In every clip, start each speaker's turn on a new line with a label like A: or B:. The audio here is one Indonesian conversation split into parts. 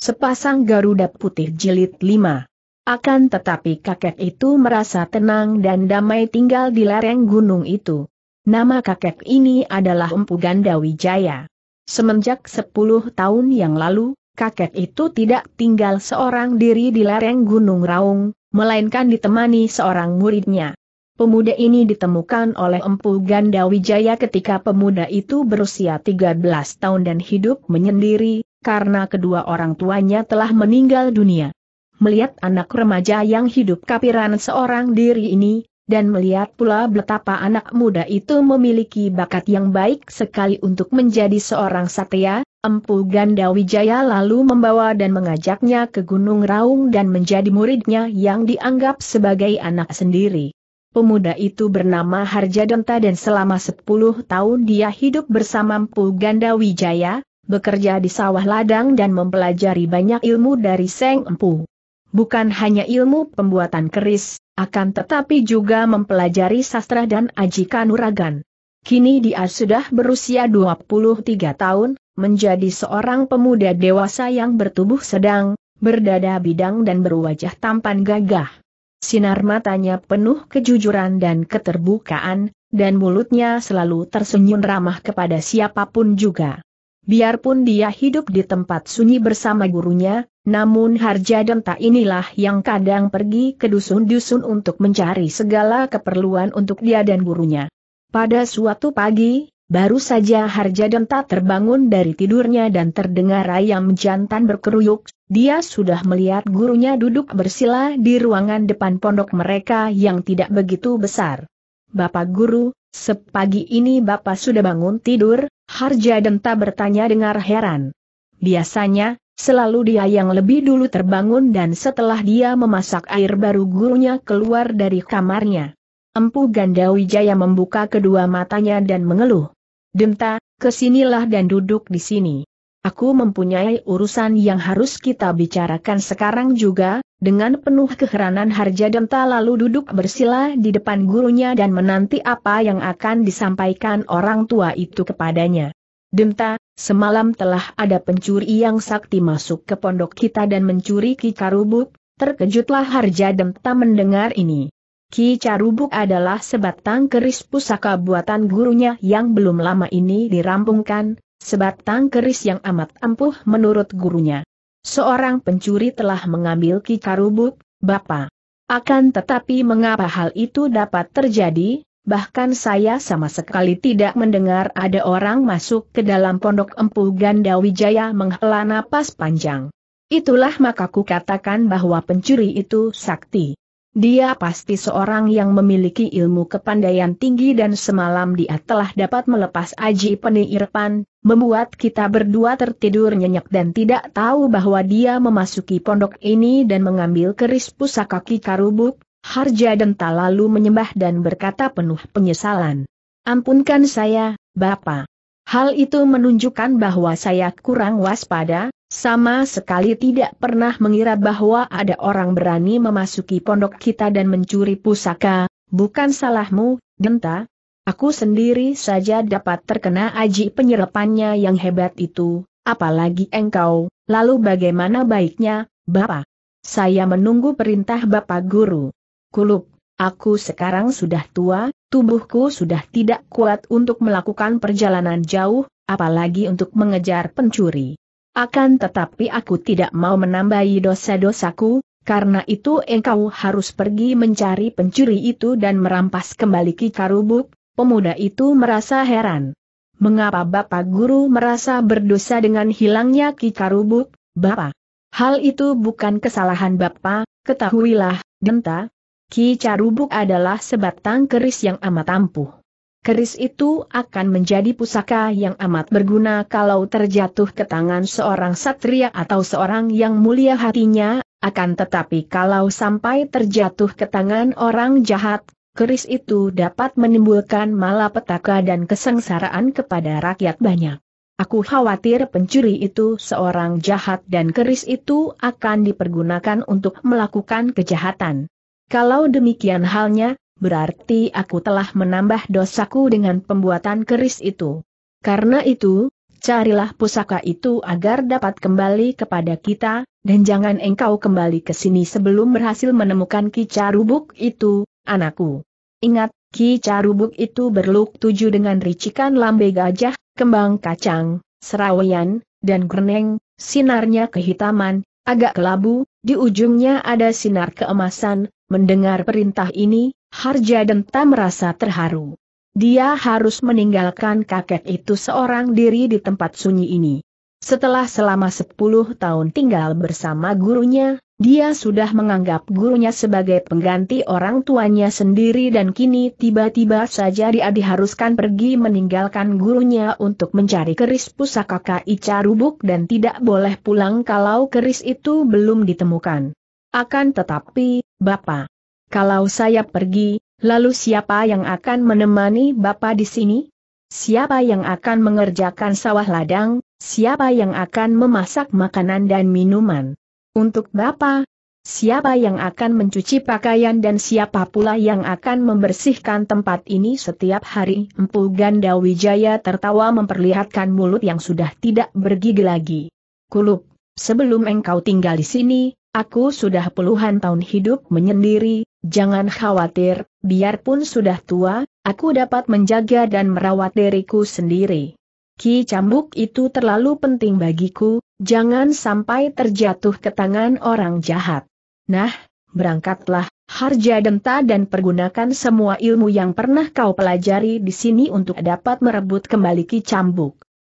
A: Sepasang Garuda Putih Jilid 5 akan tetapi kakek itu merasa tenang dan damai tinggal di lereng gunung itu. Nama kakek ini adalah Empu Ganda Wijaya. Semenjak 10 tahun yang lalu, kakek itu tidak tinggal seorang diri di lereng Gunung Raung, melainkan ditemani seorang muridnya. Pemuda ini ditemukan oleh Empu Ganda Wijaya ketika pemuda itu berusia 13 tahun dan hidup menyendiri, karena kedua orang tuanya telah meninggal dunia. Melihat anak remaja yang hidup kapiran seorang diri ini, dan melihat pula betapa anak muda itu memiliki bakat yang baik sekali untuk menjadi seorang satya, Empu Gandawijaya lalu membawa dan mengajaknya ke Gunung Raung dan menjadi muridnya yang dianggap sebagai anak sendiri. Pemuda itu bernama Harjadonta dan selama 10 tahun dia hidup bersama Empu Gandawijaya, bekerja di sawah ladang dan mempelajari banyak ilmu dari Seng Empu. Bukan hanya ilmu pembuatan keris, akan tetapi juga mempelajari sastra dan aji kanuragan. Kini dia sudah berusia 23 tahun, menjadi seorang pemuda dewasa yang bertubuh sedang, berdada bidang dan berwajah tampan gagah. Sinar matanya penuh kejujuran dan keterbukaan, dan mulutnya selalu tersenyum ramah kepada siapapun juga. Biarpun dia hidup di tempat sunyi bersama gurunya, namun Harja denta inilah yang kadang pergi ke dusun-dusun untuk mencari segala keperluan untuk dia dan gurunya. Pada suatu pagi, baru saja Harja denta terbangun dari tidurnya dan terdengar ayam jantan berkeruyuk, dia sudah melihat gurunya duduk bersila di ruangan depan pondok mereka yang tidak begitu besar. Bapak guru, sepagi ini Bapak sudah bangun tidur, Harja Denta bertanya dengar heran. Biasanya, selalu dia yang lebih dulu terbangun dan setelah dia memasak air baru gurunya keluar dari kamarnya. Empu Gandawijaya membuka kedua matanya dan mengeluh. Denta, kesinilah dan duduk di sini. Aku mempunyai urusan yang harus kita bicarakan sekarang juga, dengan penuh keheranan Harja Denta lalu duduk bersila di depan gurunya dan menanti apa yang akan disampaikan orang tua itu kepadanya. Denta, semalam telah ada pencuri yang sakti masuk ke pondok kita dan mencuri Ki Karubuk, terkejutlah Harja Denta mendengar ini. Ki Carubuk adalah sebatang keris pusaka buatan gurunya yang belum lama ini dirampungkan, sebatang keris yang amat ampuh menurut gurunya. Seorang pencuri telah mengambil Kikarubuk, Bapak. Akan tetapi mengapa hal itu dapat terjadi, bahkan saya sama sekali tidak mendengar ada orang masuk ke dalam pondok empu Gandawijaya menghela napas panjang. Itulah maka ku katakan bahwa pencuri itu sakti. Dia pasti seorang yang memiliki ilmu kepandaian tinggi dan semalam dia telah dapat melepas aji Peni Irpan membuat kita berdua tertidur nyenyak dan tidak tahu bahwa dia memasuki pondok ini dan mengambil keris pusaka Ki Karubuk, Harja Denta lalu menyembah dan berkata penuh penyesalan. Ampunkan saya, Bapak. Hal itu menunjukkan bahwa saya kurang waspada, sama sekali tidak pernah mengira bahwa ada orang berani memasuki pondok kita dan mencuri pusaka, bukan salahmu, Denta, Aku sendiri saja dapat terkena aji penyerapannya yang hebat itu, apalagi engkau, lalu bagaimana baiknya, Bapak? Saya menunggu perintah Bapak Guru. Kulup, aku sekarang sudah tua, tubuhku sudah tidak kuat untuk melakukan perjalanan jauh, apalagi untuk mengejar pencuri. Akan tetapi aku tidak mau menambahi dosa-dosaku, karena itu engkau harus pergi mencari pencuri itu dan merampas kembali Kikarubuk, Pemuda itu merasa heran. Mengapa Bapak Guru merasa berdosa dengan hilangnya Ki Karubuk, Bapak? Hal itu bukan kesalahan Bapak, ketahuilah, Denta. Ki Carubuk adalah sebatang keris yang amat ampuh. Keris itu akan menjadi pusaka yang amat berguna kalau terjatuh ke tangan seorang satria atau seorang yang mulia hatinya, akan tetapi kalau sampai terjatuh ke tangan orang jahat, keris itu dapat menimbulkan malapetaka dan kesengsaraan kepada rakyat banyak. Aku khawatir pencuri itu seorang jahat dan keris itu akan dipergunakan untuk melakukan kejahatan. Kalau demikian halnya, berarti aku telah menambah dosaku dengan pembuatan keris itu. Karena itu, carilah pusaka itu agar dapat kembali kepada kita, dan jangan engkau kembali ke sini sebelum berhasil menemukan kicarubuk itu, anakku. Ingat, Ki Carubuk itu berluk tujuh dengan ricikan lambe gajah, kembang kacang, serawian, dan greneng, sinarnya kehitaman, agak kelabu, di ujungnya ada sinar keemasan, mendengar perintah ini, Harja Denta merasa terharu. Dia harus meninggalkan kakek itu seorang diri di tempat sunyi ini. Setelah selama sepuluh tahun tinggal bersama gurunya, dia sudah menganggap gurunya sebagai pengganti orang tuanya sendiri dan kini tiba-tiba saja dia diharuskan pergi meninggalkan gurunya untuk mencari keris pusaka Kaica Rubuk dan tidak boleh pulang kalau keris itu belum ditemukan. Akan tetapi, Bapak, kalau saya pergi, lalu siapa yang akan menemani Bapak di sini? Siapa yang akan mengerjakan sawah ladang, siapa yang akan memasak makanan dan minuman? Untuk Bapak, siapa yang akan mencuci pakaian dan siapa pula yang akan membersihkan tempat ini setiap hari? Empu Ganda Wijaya tertawa memperlihatkan mulut yang sudah tidak bergigi lagi. Kulup, sebelum engkau tinggal di sini, aku sudah puluhan tahun hidup menyendiri, jangan khawatir, biarpun sudah tua, aku dapat menjaga dan merawat diriku sendiri. Ki cambuk itu terlalu penting bagiku, Jangan sampai terjatuh ke tangan orang jahat. Nah, berangkatlah, harja denta dan pergunakan semua ilmu yang pernah kau pelajari di sini untuk dapat merebut kembali Ki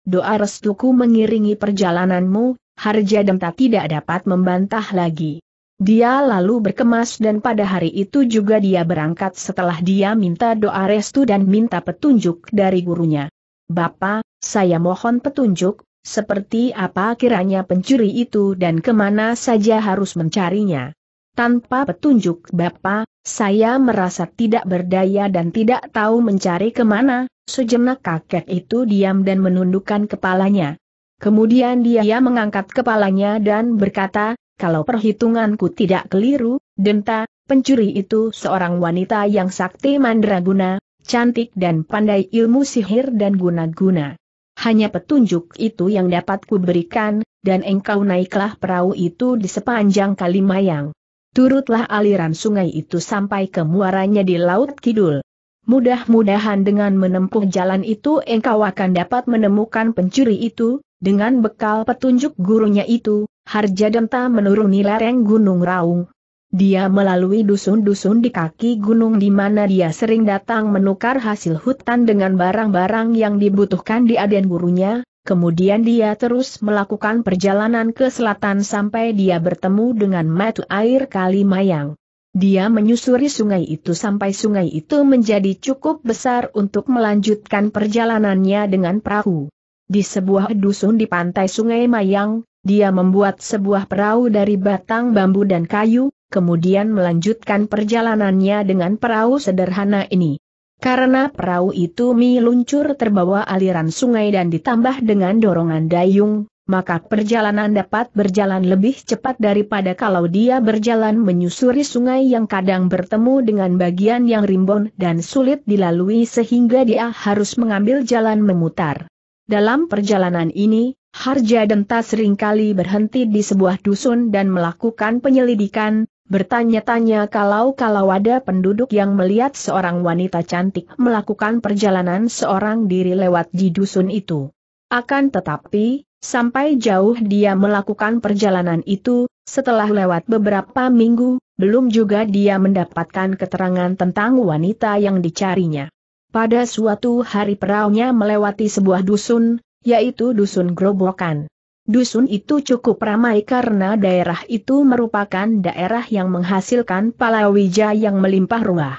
A: Doa restuku mengiringi perjalananmu, harja denta tidak dapat membantah lagi. Dia lalu berkemas dan pada hari itu juga dia berangkat setelah dia minta doa restu dan minta petunjuk dari gurunya. Bapak, saya mohon petunjuk, seperti apa kiranya pencuri itu dan kemana saja harus mencarinya. Tanpa petunjuk Bapak, saya merasa tidak berdaya dan tidak tahu mencari kemana, sejenak kakek itu diam dan menundukkan kepalanya. Kemudian dia mengangkat kepalanya dan berkata, kalau perhitunganku tidak keliru, Denta, pencuri itu seorang wanita yang sakti mandraguna, cantik dan pandai ilmu sihir dan guna-guna. Hanya petunjuk itu yang dapat kuberikan, dan engkau naiklah perahu itu di sepanjang kali Mayang. Turutlah aliran sungai itu sampai ke muaranya di Laut Kidul. Mudah-mudahan dengan menempuh jalan itu engkau akan dapat menemukan pencuri itu, dengan bekal petunjuk gurunya itu, Harja Denta menuruni lereng Gunung Raung, dia melalui dusun-dusun di kaki gunung di mana dia sering datang menukar hasil hutan dengan barang-barang yang dibutuhkan di aden gurunya, kemudian dia terus melakukan perjalanan ke selatan sampai dia bertemu dengan matu air Kali Mayang. Dia menyusuri sungai itu sampai sungai itu menjadi cukup besar untuk melanjutkan perjalanannya dengan perahu. Di sebuah dusun di pantai sungai Mayang, dia membuat sebuah perahu dari batang bambu dan kayu, kemudian melanjutkan perjalanannya dengan perahu sederhana ini. Karena perahu itu meluncur terbawa aliran sungai dan ditambah dengan dorongan dayung, maka perjalanan dapat berjalan lebih cepat daripada kalau dia berjalan menyusuri sungai yang kadang bertemu dengan bagian yang rimbun dan sulit dilalui sehingga dia harus mengambil jalan memutar. Dalam perjalanan ini, Harja Denta seringkali berhenti di sebuah dusun dan melakukan penyelidikan, Bertanya-tanya kalau-kalau ada penduduk yang melihat seorang wanita cantik melakukan perjalanan seorang diri lewat di dusun itu. Akan tetapi, sampai jauh dia melakukan perjalanan itu, setelah lewat beberapa minggu, belum juga dia mendapatkan keterangan tentang wanita yang dicarinya. Pada suatu hari perahunya melewati sebuah dusun, yaitu dusun Grobokan. Dusun itu cukup ramai karena daerah itu merupakan daerah yang menghasilkan palawija yang melimpah ruah.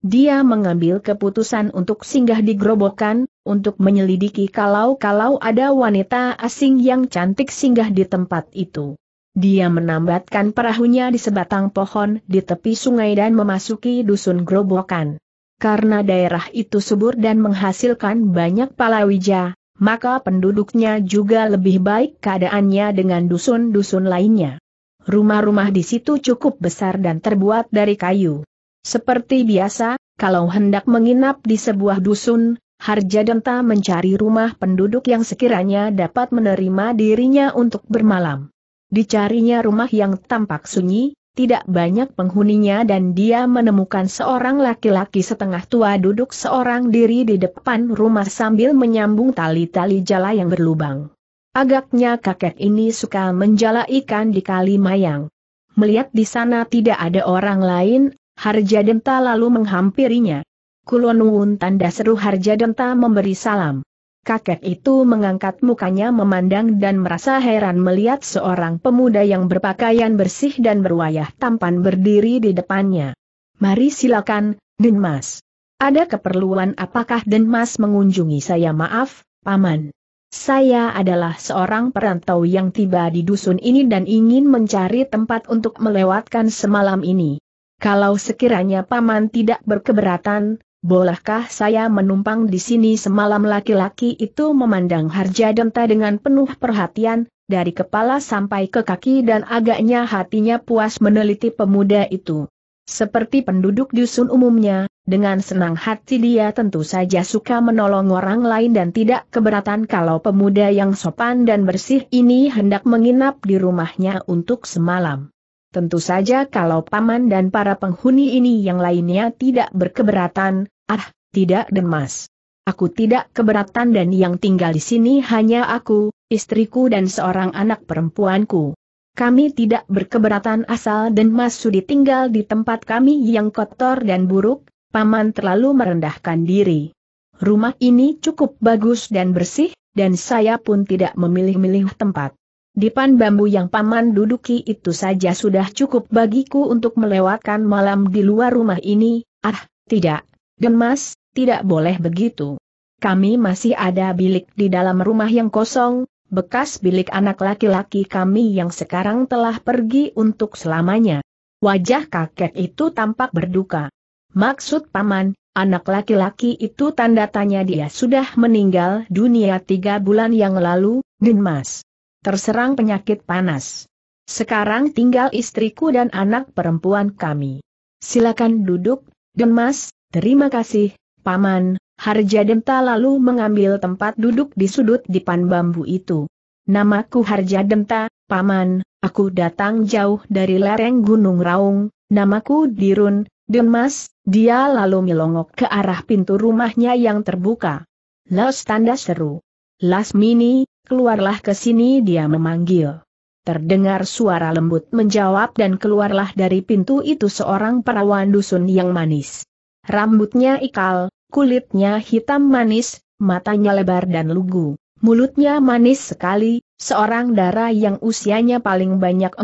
A: Dia mengambil keputusan untuk singgah di gerobokan, untuk menyelidiki kalau-kalau ada wanita asing yang cantik singgah di tempat itu. Dia menambatkan perahunya di sebatang pohon di tepi sungai dan memasuki dusun gerobokan. Karena daerah itu subur dan menghasilkan banyak palawija, maka penduduknya juga lebih baik keadaannya dengan dusun-dusun lainnya. Rumah-rumah di situ cukup besar dan terbuat dari kayu. Seperti biasa, kalau hendak menginap di sebuah dusun, Denta mencari rumah penduduk yang sekiranya dapat menerima dirinya untuk bermalam. Dicarinya rumah yang tampak sunyi, tidak banyak penghuninya dan dia menemukan seorang laki-laki setengah tua duduk seorang diri di depan rumah sambil menyambung tali-tali jala yang berlubang. Agaknya kakek ini suka menjala ikan di kali mayang. Melihat di sana tidak ada orang lain, Harja Denta lalu menghampirinya. Kulonwun tanda seru Harja Denta memberi salam. Kakek itu mengangkat mukanya memandang dan merasa heran melihat seorang pemuda yang berpakaian bersih dan berwayah tampan berdiri di depannya. Mari silakan, Denmas. Ada keperluan apakah Denmas mengunjungi saya maaf, Paman? Saya adalah seorang perantau yang tiba di dusun ini dan ingin mencari tempat untuk melewatkan semalam ini. Kalau sekiranya Paman tidak berkeberatan, Bolehkah saya menumpang di sini semalam laki-laki itu memandang Harja Denta dengan penuh perhatian, dari kepala sampai ke kaki dan agaknya hatinya puas meneliti pemuda itu. Seperti penduduk dusun umumnya, dengan senang hati dia tentu saja suka menolong orang lain dan tidak keberatan kalau pemuda yang sopan dan bersih ini hendak menginap di rumahnya untuk semalam. Tentu saja kalau paman dan para penghuni ini yang lainnya tidak berkeberatan, Ah, tidak demas. Aku tidak keberatan dan yang tinggal di sini hanya aku, istriku dan seorang anak perempuanku. Kami tidak berkeberatan asal dan Masudi tinggal di tempat kami yang kotor dan buruk, paman terlalu merendahkan diri. Rumah ini cukup bagus dan bersih, dan saya pun tidak memilih-milih tempat. Dipan bambu yang paman duduki itu saja sudah cukup bagiku untuk melewatkan malam di luar rumah ini, ah, tidak, Gemas, tidak boleh begitu. Kami masih ada bilik di dalam rumah yang kosong, bekas bilik anak laki-laki kami yang sekarang telah pergi untuk selamanya. Wajah kakek itu tampak berduka. Maksud paman, anak laki-laki itu tanda tanya dia sudah meninggal dunia tiga bulan yang lalu, Denmas. Terserang penyakit panas. Sekarang tinggal istriku dan anak perempuan kami. Silakan duduk, Denmas, Terima kasih, Paman, Harja Denta lalu mengambil tempat duduk di sudut dipan bambu itu. Namaku Harja Denta, Paman, aku datang jauh dari lereng Gunung Raung, namaku Dirun, Demas, dia lalu melongok ke arah pintu rumahnya yang terbuka. Las tanda seru. Lasmini, keluarlah ke sini dia memanggil. Terdengar suara lembut menjawab dan keluarlah dari pintu itu seorang perawan dusun yang manis. Rambutnya ikal, kulitnya hitam manis, matanya lebar dan lugu. Mulutnya manis sekali, seorang darah yang usianya paling banyak 16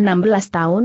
A: tahun.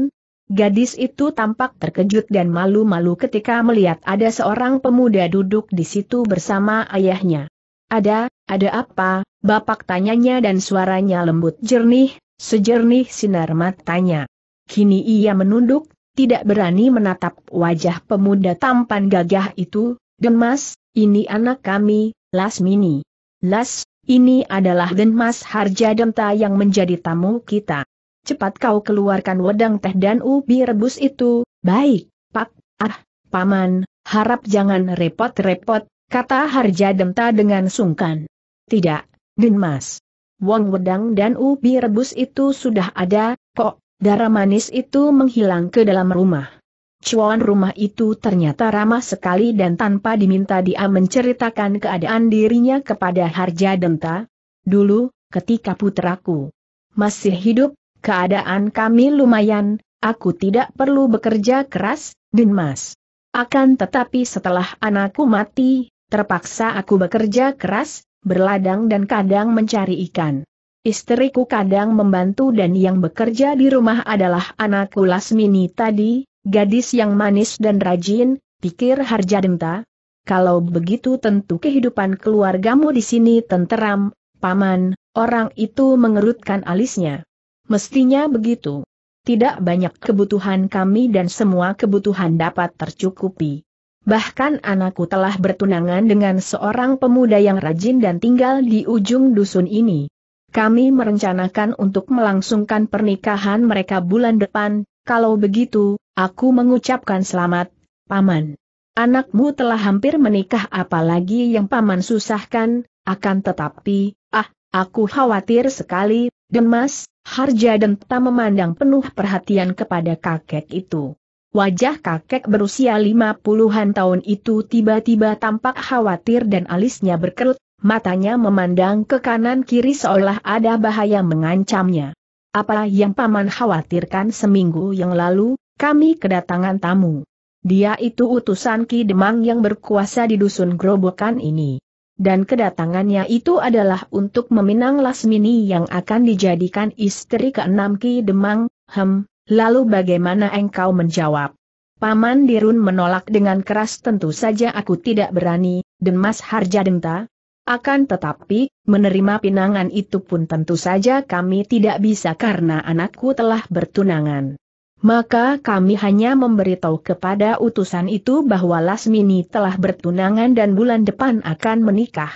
A: Gadis itu tampak terkejut dan malu-malu ketika melihat ada seorang pemuda duduk di situ bersama ayahnya. Ada, ada apa, bapak tanyanya dan suaranya lembut jernih, sejernih sinar matanya. Kini ia menunduk, tidak berani menatap wajah pemuda tampan gagah itu, Denmas, ini anak kami, Lasmini. Las, ini adalah Denmas Harja Denta yang menjadi tamu kita. Cepat kau keluarkan wedang teh dan ubi rebus itu, baik, pak, ah, paman, harap jangan repot-repot, kata Harja Denta dengan sungkan. Tidak, Denmas. Wong wedang dan ubi rebus itu sudah ada, kok, Darah manis itu menghilang ke dalam rumah. Cuan rumah itu ternyata ramah sekali dan tanpa diminta dia menceritakan keadaan dirinya kepada Harja Denta. Dulu, ketika putraku masih hidup, keadaan kami lumayan, aku tidak perlu bekerja keras, Dinmas. Akan tetapi setelah anakku mati, terpaksa aku bekerja keras, berladang dan kadang mencari ikan. Istriku kadang membantu dan yang bekerja di rumah adalah anakku Lasmini tadi, gadis yang manis dan rajin, pikir Harjadenta. Kalau begitu tentu kehidupan keluargamu di sini tenteram, paman, orang itu mengerutkan alisnya. Mestinya begitu. Tidak banyak kebutuhan kami dan semua kebutuhan dapat tercukupi. Bahkan anakku telah bertunangan dengan seorang pemuda yang rajin dan tinggal di ujung dusun ini. Kami merencanakan untuk melangsungkan pernikahan mereka bulan depan, kalau begitu, aku mengucapkan selamat, Paman. Anakmu telah hampir menikah apalagi yang Paman susahkan, akan tetapi, ah, aku khawatir sekali, Demas, Harja dan Denta memandang penuh perhatian kepada kakek itu. Wajah kakek berusia lima puluhan tahun itu tiba-tiba tampak khawatir dan alisnya berkerut matanya memandang ke kanan kiri seolah ada bahaya mengancamnya. Apa yang Paman khawatirkan seminggu yang lalu, kami kedatangan tamu. Dia itu utusan Ki Demang yang berkuasa di dusun Grobokan ini. Dan kedatangannya itu adalah untuk meminang Lasmini yang akan dijadikan istri keenam Ki Demang, hem, lalu bagaimana engkau menjawab? Paman Dirun menolak dengan keras tentu saja aku tidak berani, Demas Harjadenta, akan tetapi, menerima pinangan itu pun tentu saja kami tidak bisa karena anakku telah bertunangan. Maka kami hanya memberitahu kepada utusan itu bahwa Lasmini telah bertunangan dan bulan depan akan menikah.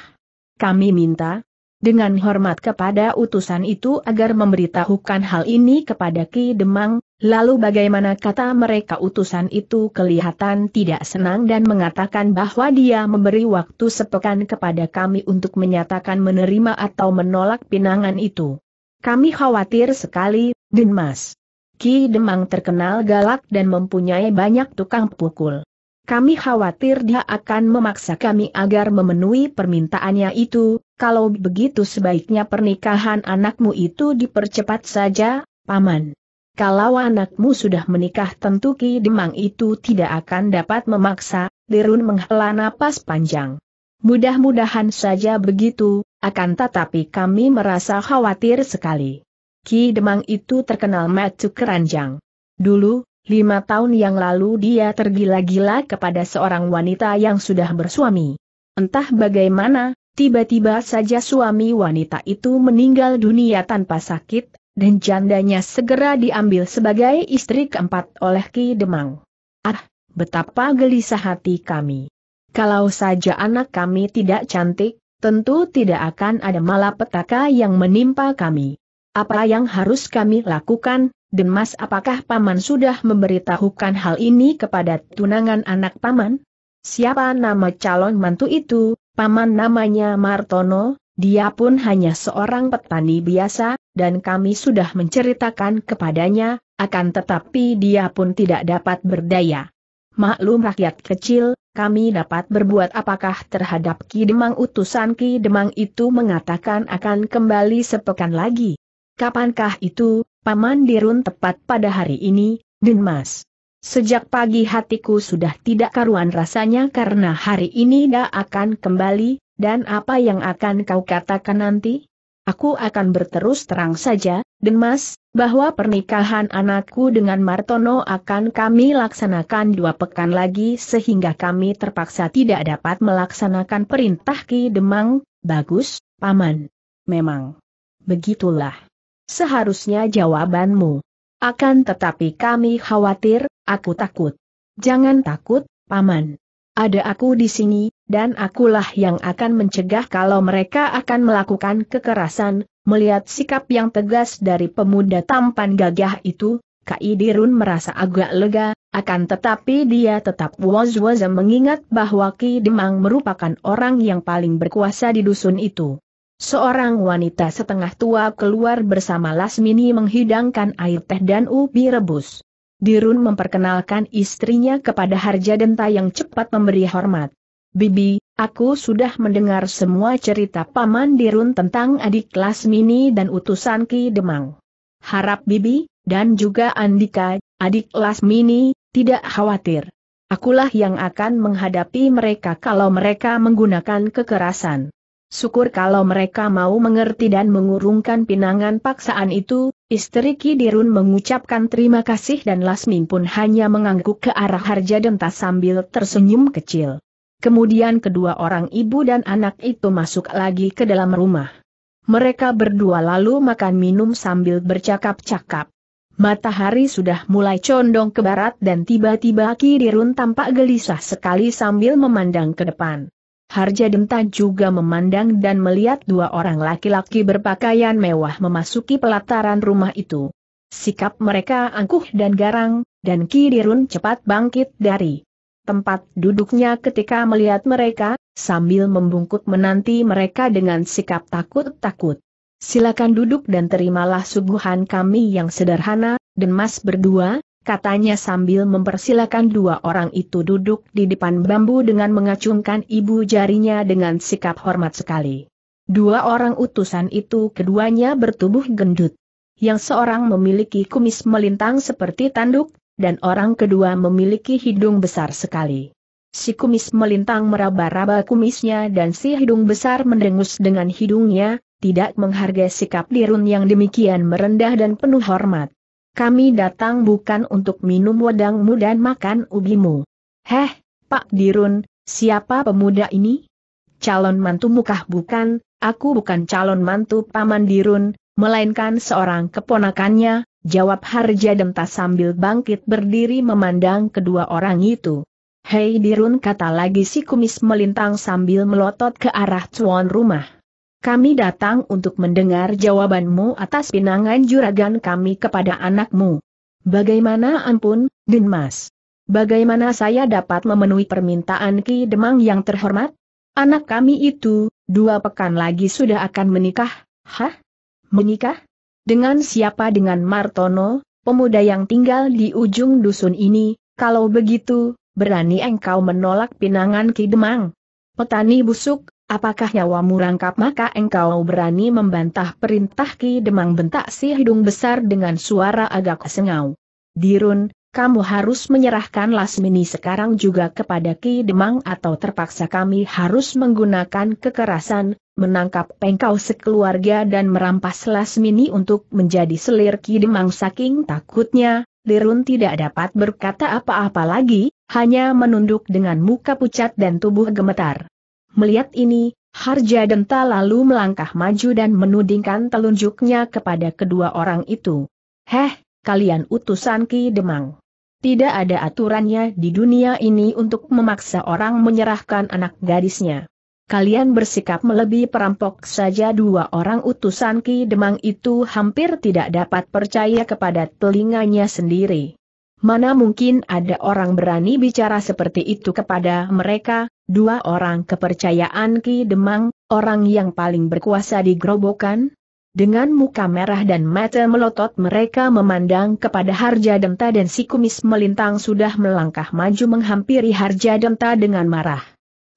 A: Kami minta, dengan hormat kepada utusan itu agar memberitahukan hal ini kepada Ki Demang, Lalu bagaimana kata mereka utusan itu kelihatan tidak senang dan mengatakan bahwa dia memberi waktu sepekan kepada kami untuk menyatakan menerima atau menolak pinangan itu. Kami khawatir sekali, Denmas. Ki Demang terkenal galak dan mempunyai banyak tukang pukul. Kami khawatir dia akan memaksa kami agar memenuhi permintaannya itu, kalau begitu sebaiknya pernikahan anakmu itu dipercepat saja, Paman. Kalau anakmu sudah menikah tentu Ki Demang itu tidak akan dapat memaksa, Derun menghela napas panjang. Mudah-mudahan saja begitu, akan tetapi kami merasa khawatir sekali. Ki Demang itu terkenal matuk keranjang. Dulu, lima tahun yang lalu dia tergila-gila kepada seorang wanita yang sudah bersuami. Entah bagaimana, tiba-tiba saja suami wanita itu meninggal dunia tanpa sakit, dan jandanya segera diambil sebagai istri keempat oleh Ki Demang. Ah, betapa gelisah hati kami. Kalau saja anak kami tidak cantik, tentu tidak akan ada malapetaka yang menimpa kami. Apa yang harus kami lakukan, Denmas apakah Paman sudah memberitahukan hal ini kepada tunangan anak Paman? Siapa nama calon mantu itu, Paman namanya Martono, dia pun hanya seorang petani biasa, dan kami sudah menceritakan kepadanya, akan tetapi dia pun tidak dapat berdaya. Maklum rakyat kecil, kami dapat berbuat apakah terhadap Ki Demang utusan Ki Demang itu mengatakan akan kembali sepekan lagi. Kapankah itu, Paman Dirun tepat pada hari ini, Denmas? Sejak pagi hatiku sudah tidak karuan rasanya karena hari ini dia akan kembali, dan apa yang akan kau katakan nanti? Aku akan berterus terang saja, Demas, bahwa pernikahan anakku dengan Martono akan kami laksanakan dua pekan lagi sehingga kami terpaksa tidak dapat melaksanakan perintah Ki Demang, bagus, Paman. Memang. Begitulah. Seharusnya jawabanmu. Akan tetapi kami khawatir, aku takut. Jangan takut, Paman. Ada aku di sini, dan akulah yang akan mencegah kalau mereka akan melakukan kekerasan, melihat sikap yang tegas dari pemuda tampan gagah itu, Kaidirun merasa agak lega, akan tetapi dia tetap was-was mengingat bahwa Ki Demang merupakan orang yang paling berkuasa di dusun itu. Seorang wanita setengah tua keluar bersama Lasmini menghidangkan air teh dan ubi rebus. Dirun memperkenalkan istrinya kepada Harja Denta yang cepat memberi hormat. Bibi, aku sudah mendengar semua cerita Paman Dirun tentang adik kelas Mini dan utusan Ki Demang. Harap Bibi, dan juga Andika, adik kelas Mini, tidak khawatir. Akulah yang akan menghadapi mereka kalau mereka menggunakan kekerasan. Syukur kalau mereka mau mengerti dan mengurungkan pinangan paksaan itu, istri Ki Dirun mengucapkan terima kasih dan Lasmin pun hanya mengangguk ke arah Harja Denta sambil tersenyum kecil. Kemudian kedua orang ibu dan anak itu masuk lagi ke dalam rumah. Mereka berdua lalu makan minum sambil bercakap-cakap. Matahari sudah mulai condong ke barat dan tiba-tiba Kirirun tampak gelisah sekali sambil memandang ke depan. Harja Demta juga memandang dan melihat dua orang laki-laki berpakaian mewah memasuki pelataran rumah itu. Sikap mereka angkuh dan garang, dan Kirirun cepat bangkit dari tempat duduknya ketika melihat mereka, sambil membungkuk menanti mereka dengan sikap takut-takut. Silakan duduk dan terimalah suguhan kami yang sederhana, dan mas berdua, katanya sambil mempersilakan dua orang itu duduk di depan bambu dengan mengacungkan ibu jarinya dengan sikap hormat sekali. Dua orang utusan itu keduanya bertubuh gendut. Yang seorang memiliki kumis melintang seperti tanduk, dan orang kedua memiliki hidung besar sekali. Si kumis melintang meraba-raba kumisnya dan si hidung besar mendengus dengan hidungnya, tidak menghargai sikap dirun yang demikian merendah dan penuh hormat. Kami datang bukan untuk minum wedangmu dan makan ubimu. Heh, Pak Dirun, siapa pemuda ini? Calon mantu mukah bukan? Aku bukan calon mantu Paman Dirun, melainkan seorang keponakannya, jawab Harja Demta sambil bangkit berdiri memandang kedua orang itu. Hei Dirun kata lagi si kumis melintang sambil melotot ke arah tuan rumah. Kami datang untuk mendengar jawabanmu atas pinangan juragan kami kepada anakmu. Bagaimana ampun, Dinmas? Bagaimana saya dapat memenuhi permintaan Ki Demang yang terhormat? Anak kami itu, dua pekan lagi sudah akan menikah, hah? Menikah? Dengan siapa dengan Martono, pemuda yang tinggal di ujung dusun ini, kalau begitu, berani engkau menolak pinangan Ki Demang. Petani busuk, apakah nyawamu rangkap maka engkau berani membantah perintah Ki Demang bentak si hidung besar dengan suara agak sengau. Dirun, kamu harus menyerahkan Lasmini sekarang juga kepada Ki Demang atau terpaksa kami harus menggunakan kekerasan, menangkap pengkau sekeluarga dan merampas Lasmini untuk menjadi selir Kidemang saking takutnya, Lirun tidak dapat berkata apa-apa lagi, hanya menunduk dengan muka pucat dan tubuh gemetar. Melihat ini, Harja Denta lalu melangkah maju dan menudingkan telunjuknya kepada kedua orang itu. Heh, kalian utusan Ki Demang. Tidak ada aturannya di dunia ini untuk memaksa orang menyerahkan anak gadisnya kalian bersikap melebihi perampok saja dua orang utusan Ki Demang itu hampir tidak dapat percaya kepada telinganya sendiri. Mana mungkin ada orang berani bicara seperti itu kepada mereka, dua orang kepercayaan Ki Demang, orang yang paling berkuasa di gerobokan? Dengan muka merah dan mata melotot mereka memandang kepada Harja Denta dan si kumis melintang sudah melangkah maju menghampiri Harja Denta dengan marah.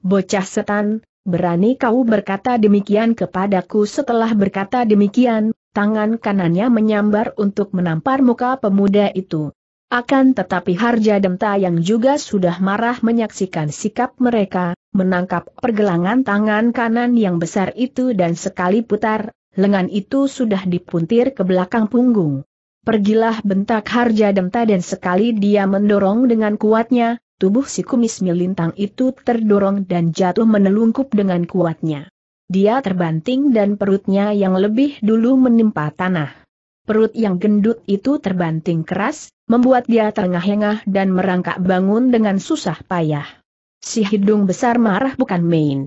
A: Bocah setan, Berani kau berkata demikian kepadaku setelah berkata demikian, tangan kanannya menyambar untuk menampar muka pemuda itu. Akan tetapi Harja Demta yang juga sudah marah menyaksikan sikap mereka, menangkap pergelangan tangan kanan yang besar itu dan sekali putar, lengan itu sudah dipuntir ke belakang punggung. Pergilah bentak Harja Demta dan sekali dia mendorong dengan kuatnya, tubuh si kumis milintang itu terdorong dan jatuh menelungkup dengan kuatnya. Dia terbanting dan perutnya yang lebih dulu menimpa tanah. Perut yang gendut itu terbanting keras, membuat dia terengah-engah dan merangkak bangun dengan susah payah. Si hidung besar marah bukan main.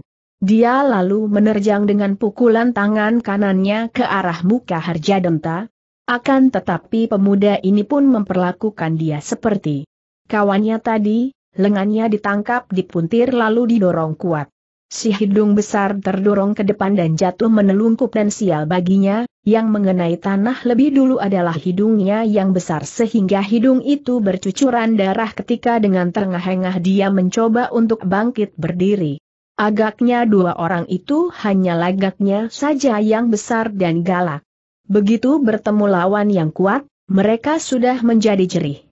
A: Dia lalu menerjang dengan pukulan tangan kanannya ke arah muka Harja denta. Akan tetapi pemuda ini pun memperlakukan dia seperti kawannya tadi, lengannya ditangkap dipuntir lalu didorong kuat. Si hidung besar terdorong ke depan dan jatuh menelungkup dan sial baginya, yang mengenai tanah lebih dulu adalah hidungnya yang besar sehingga hidung itu bercucuran darah ketika dengan terengah-engah dia mencoba untuk bangkit berdiri. Agaknya dua orang itu hanya lagaknya saja yang besar dan galak. Begitu bertemu lawan yang kuat, mereka sudah menjadi jerih.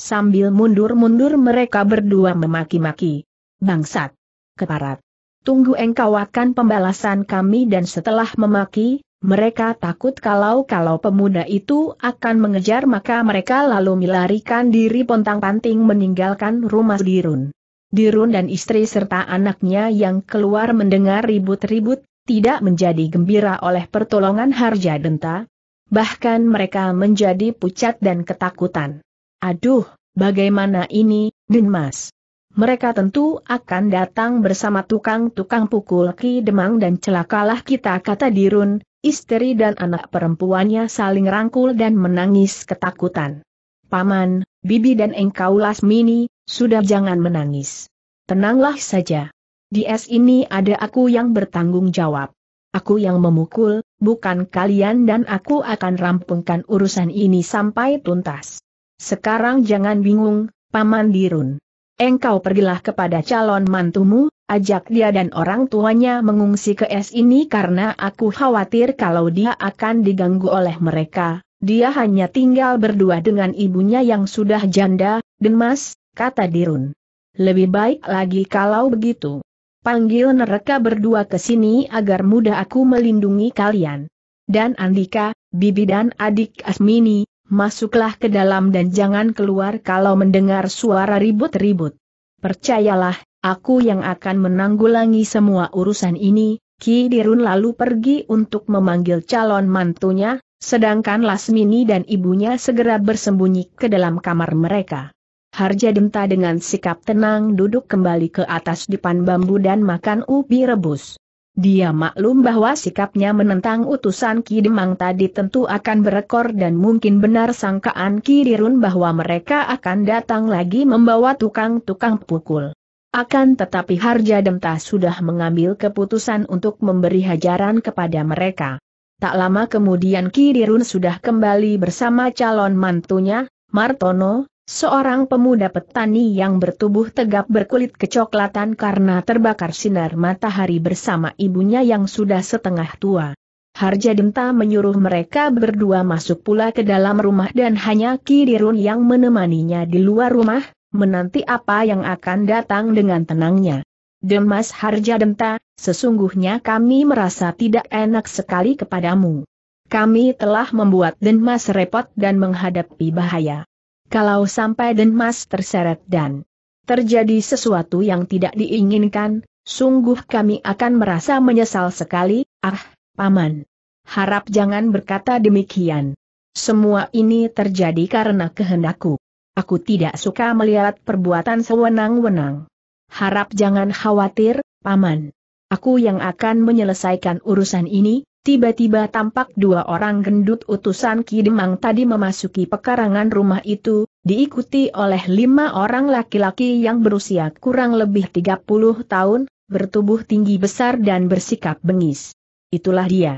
A: Sambil mundur-mundur mereka berdua memaki-maki. Bangsat! Keparat! Tunggu engkau akan pembalasan kami dan setelah memaki, mereka takut kalau-kalau pemuda itu akan mengejar maka mereka lalu melarikan diri pontang-panting meninggalkan rumah Dirun. Dirun dan istri serta anaknya yang keluar mendengar ribut-ribut, tidak menjadi gembira oleh pertolongan Harja Denta. Bahkan mereka menjadi pucat dan ketakutan. Aduh, bagaimana ini, Denmas? Mereka tentu akan datang bersama tukang-tukang pukul Ki Demang dan celakalah kita kata Dirun, istri dan anak perempuannya saling rangkul dan menangis ketakutan. Paman, Bibi dan engkau Lasmini, sudah jangan menangis. Tenanglah saja. Di es ini ada aku yang bertanggung jawab. Aku yang memukul, bukan kalian dan aku akan rampungkan urusan ini sampai tuntas. Sekarang jangan bingung, Paman Dirun. Engkau pergilah kepada calon mantumu, ajak dia dan orang tuanya mengungsi ke es ini karena aku khawatir kalau dia akan diganggu oleh mereka. Dia hanya tinggal berdua dengan ibunya yang sudah janda, Demas, kata Dirun. Lebih baik lagi kalau begitu. Panggil neraka berdua ke sini agar mudah aku melindungi kalian. Dan Andika, Bibi dan adik Asmini, masuklah ke dalam dan jangan keluar kalau mendengar suara ribut-ribut. Percayalah, aku yang akan menanggulangi semua urusan ini, Ki Dirun lalu pergi untuk memanggil calon mantunya, sedangkan Lasmini dan ibunya segera bersembunyi ke dalam kamar mereka. Harja Demta dengan sikap tenang duduk kembali ke atas dipan bambu dan makan ubi rebus. Dia maklum bahwa sikapnya menentang utusan Ki Demang tadi tentu akan berekor dan mungkin benar sangkaan Ki Dirun bahwa mereka akan datang lagi membawa tukang-tukang pukul. Akan tetapi Harja Demta sudah mengambil keputusan untuk memberi hajaran kepada mereka. Tak lama kemudian Ki Dirun sudah kembali bersama calon mantunya, Martono, Seorang pemuda petani yang bertubuh tegap berkulit kecoklatan karena terbakar sinar matahari bersama ibunya yang sudah setengah tua. Harja Denta menyuruh mereka berdua masuk pula ke dalam rumah dan hanya Kirirun yang menemaninya di luar rumah, menanti apa yang akan datang dengan tenangnya. Demas Harja Denta, sesungguhnya kami merasa tidak enak sekali kepadamu. Kami telah membuat Demas repot dan menghadapi bahaya. Kalau sampai Denmas terseret dan terjadi sesuatu yang tidak diinginkan, sungguh kami akan merasa menyesal sekali, ah, Paman. Harap jangan berkata demikian. Semua ini terjadi karena kehendakku. Aku tidak suka melihat perbuatan sewenang-wenang. Harap jangan khawatir, Paman. Aku yang akan menyelesaikan urusan ini, Tiba-tiba tampak dua orang gendut utusan Kidemang tadi memasuki pekarangan rumah itu, diikuti oleh lima orang laki-laki yang berusia kurang lebih 30 tahun, bertubuh tinggi besar dan bersikap bengis. Itulah dia.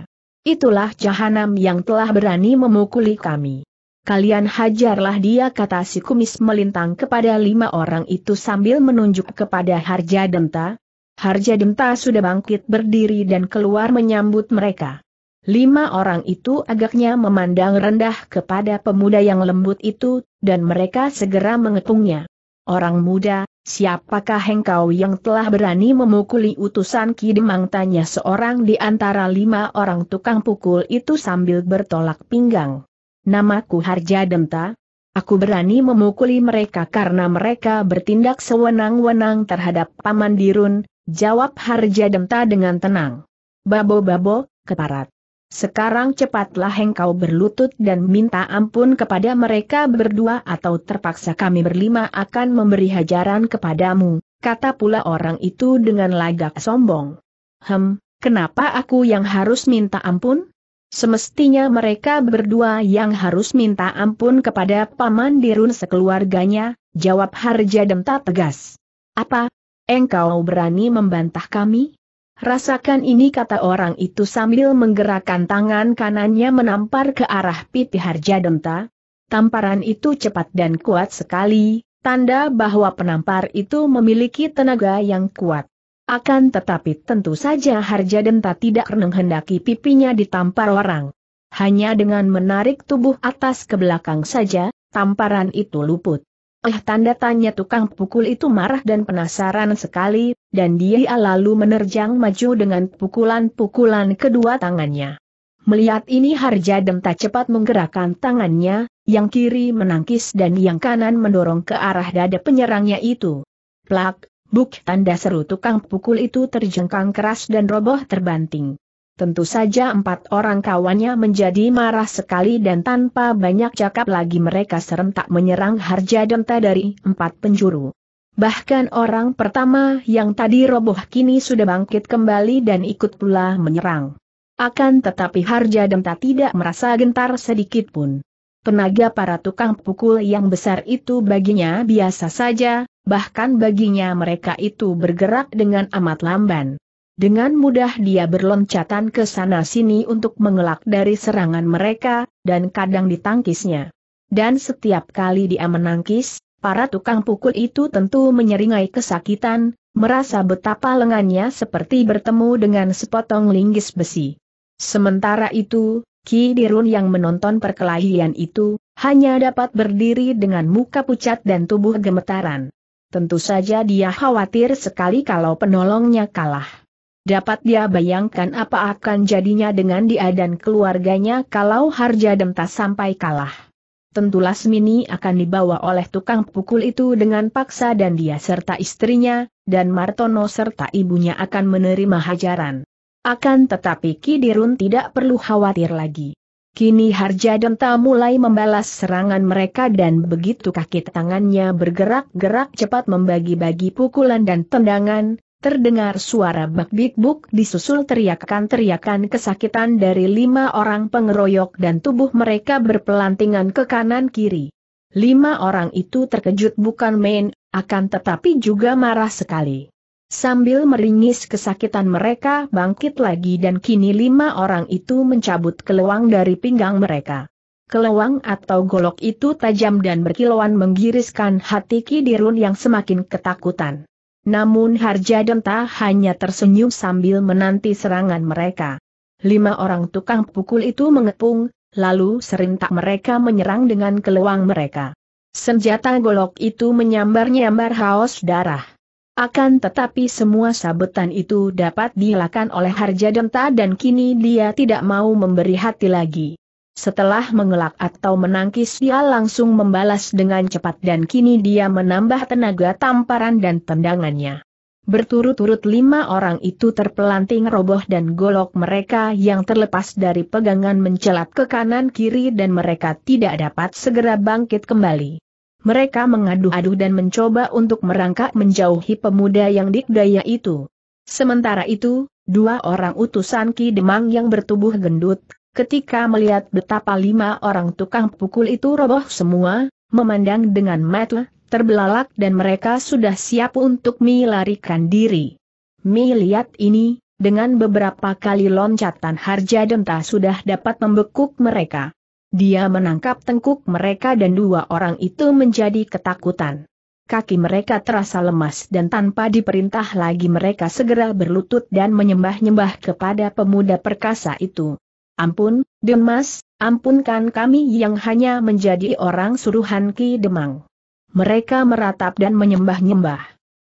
A: Itulah jahanam yang telah berani memukuli kami. Kalian hajarlah dia kata si kumis melintang kepada lima orang itu sambil menunjuk kepada Harja Denta, Harja Demta sudah bangkit berdiri dan keluar menyambut mereka. Lima orang itu agaknya memandang rendah kepada pemuda yang lembut itu, dan mereka segera mengepungnya. Orang muda, siapakah engkau yang telah berani memukuli utusan Ki Demang tanya seorang di antara lima orang tukang pukul itu sambil bertolak pinggang. Namaku Harja Demta, Aku berani memukuli mereka karena mereka bertindak sewenang-wenang terhadap Paman Dirun, Jawab Harja Demta dengan tenang. Babo-babo, keparat. Sekarang cepatlah engkau berlutut dan minta ampun kepada mereka berdua atau terpaksa kami berlima akan memberi hajaran kepadamu, kata pula orang itu dengan lagak sombong. Hem, kenapa aku yang harus minta ampun? Semestinya mereka berdua yang harus minta ampun kepada Paman Dirun sekeluarganya, jawab Harja Demta tegas. Apa, Engkau berani membantah kami? Rasakan ini kata orang itu sambil menggerakkan tangan kanannya menampar ke arah Piti Harjadenta. Tamparan itu cepat dan kuat sekali, tanda bahwa penampar itu memiliki tenaga yang kuat. Akan tetapi tentu saja Harjadenta tidak menghendaki pipinya ditampar orang. Hanya dengan menarik tubuh atas ke belakang saja, tamparan itu luput. Eh tanda tanya tukang pukul itu marah dan penasaran sekali, dan dia lalu menerjang maju dengan pukulan-pukulan kedua tangannya. Melihat ini Harja Demta cepat menggerakkan tangannya, yang kiri menangkis dan yang kanan mendorong ke arah dada penyerangnya itu. Plak, buk tanda seru tukang pukul itu terjengkang keras dan roboh terbanting. Tentu saja empat orang kawannya menjadi marah sekali dan tanpa banyak cakap lagi mereka serentak menyerang Harja Denta dari empat penjuru. Bahkan orang pertama yang tadi roboh kini sudah bangkit kembali dan ikut pula menyerang. Akan tetapi Harja Denta tidak merasa gentar sedikit pun. Tenaga para tukang pukul yang besar itu baginya biasa saja, bahkan baginya mereka itu bergerak dengan amat lamban. Dengan mudah dia berloncatan ke sana-sini untuk mengelak dari serangan mereka, dan kadang ditangkisnya. Dan setiap kali dia menangkis, para tukang pukul itu tentu menyeringai kesakitan, merasa betapa lengannya seperti bertemu dengan sepotong linggis besi. Sementara itu, Ki Dirun yang menonton perkelahian itu, hanya dapat berdiri dengan muka pucat dan tubuh gemetaran. Tentu saja dia khawatir sekali kalau penolongnya kalah. Dapat dia bayangkan apa akan jadinya dengan dia dan keluarganya kalau Harja Demta sampai kalah. Tentu Lasmini akan dibawa oleh tukang pukul itu dengan paksa dan dia serta istrinya, dan Martono serta ibunya akan menerima hajaran. Akan tetapi Kidirun tidak perlu khawatir lagi. Kini Harja Denta mulai membalas serangan mereka dan begitu kaki tangannya bergerak-gerak cepat membagi-bagi pukulan dan tendangan, Terdengar suara bak-bik-buk disusul teriakan-teriakan kesakitan dari lima orang pengeroyok dan tubuh mereka berpelantingan ke kanan-kiri. Lima orang itu terkejut bukan main, akan tetapi juga marah sekali. Sambil meringis kesakitan mereka bangkit lagi dan kini lima orang itu mencabut keluang dari pinggang mereka. Keluang atau golok itu tajam dan berkilauan menggiriskan hati Kidirun yang semakin ketakutan. Namun Harja Denta hanya tersenyum sambil menanti serangan mereka. Lima orang tukang pukul itu mengepung, lalu serentak mereka menyerang dengan keluang mereka. Senjata golok itu menyambar-nyambar haus darah. Akan tetapi semua sabetan itu dapat dilakukan oleh Harja Denta dan kini dia tidak mau memberi hati lagi. Setelah mengelak atau menangkis dia langsung membalas dengan cepat dan kini dia menambah tenaga tamparan dan tendangannya. Berturut-turut lima orang itu terpelanting roboh dan golok mereka yang terlepas dari pegangan mencelat ke kanan-kiri dan mereka tidak dapat segera bangkit kembali. Mereka mengadu-adu dan mencoba untuk merangkak menjauhi pemuda yang dikdaya itu. Sementara itu, dua orang utusan Ki Demang yang bertubuh gendut, ketika melihat betapa lima orang tukang pukul itu roboh semua, memandang dengan mata terbelalak dan mereka sudah siap untuk melarikan diri. Mi lihat ini, dengan beberapa kali loncatan harja denta sudah dapat membekuk mereka. Dia menangkap tengkuk mereka dan dua orang itu menjadi ketakutan. Kaki mereka terasa lemas dan tanpa diperintah lagi mereka segera berlutut dan menyembah-nyembah kepada pemuda perkasa itu. Ampun, Demas, ampunkan kami yang hanya menjadi orang suruhan Ki Demang. Mereka meratap dan menyembah-nyembah.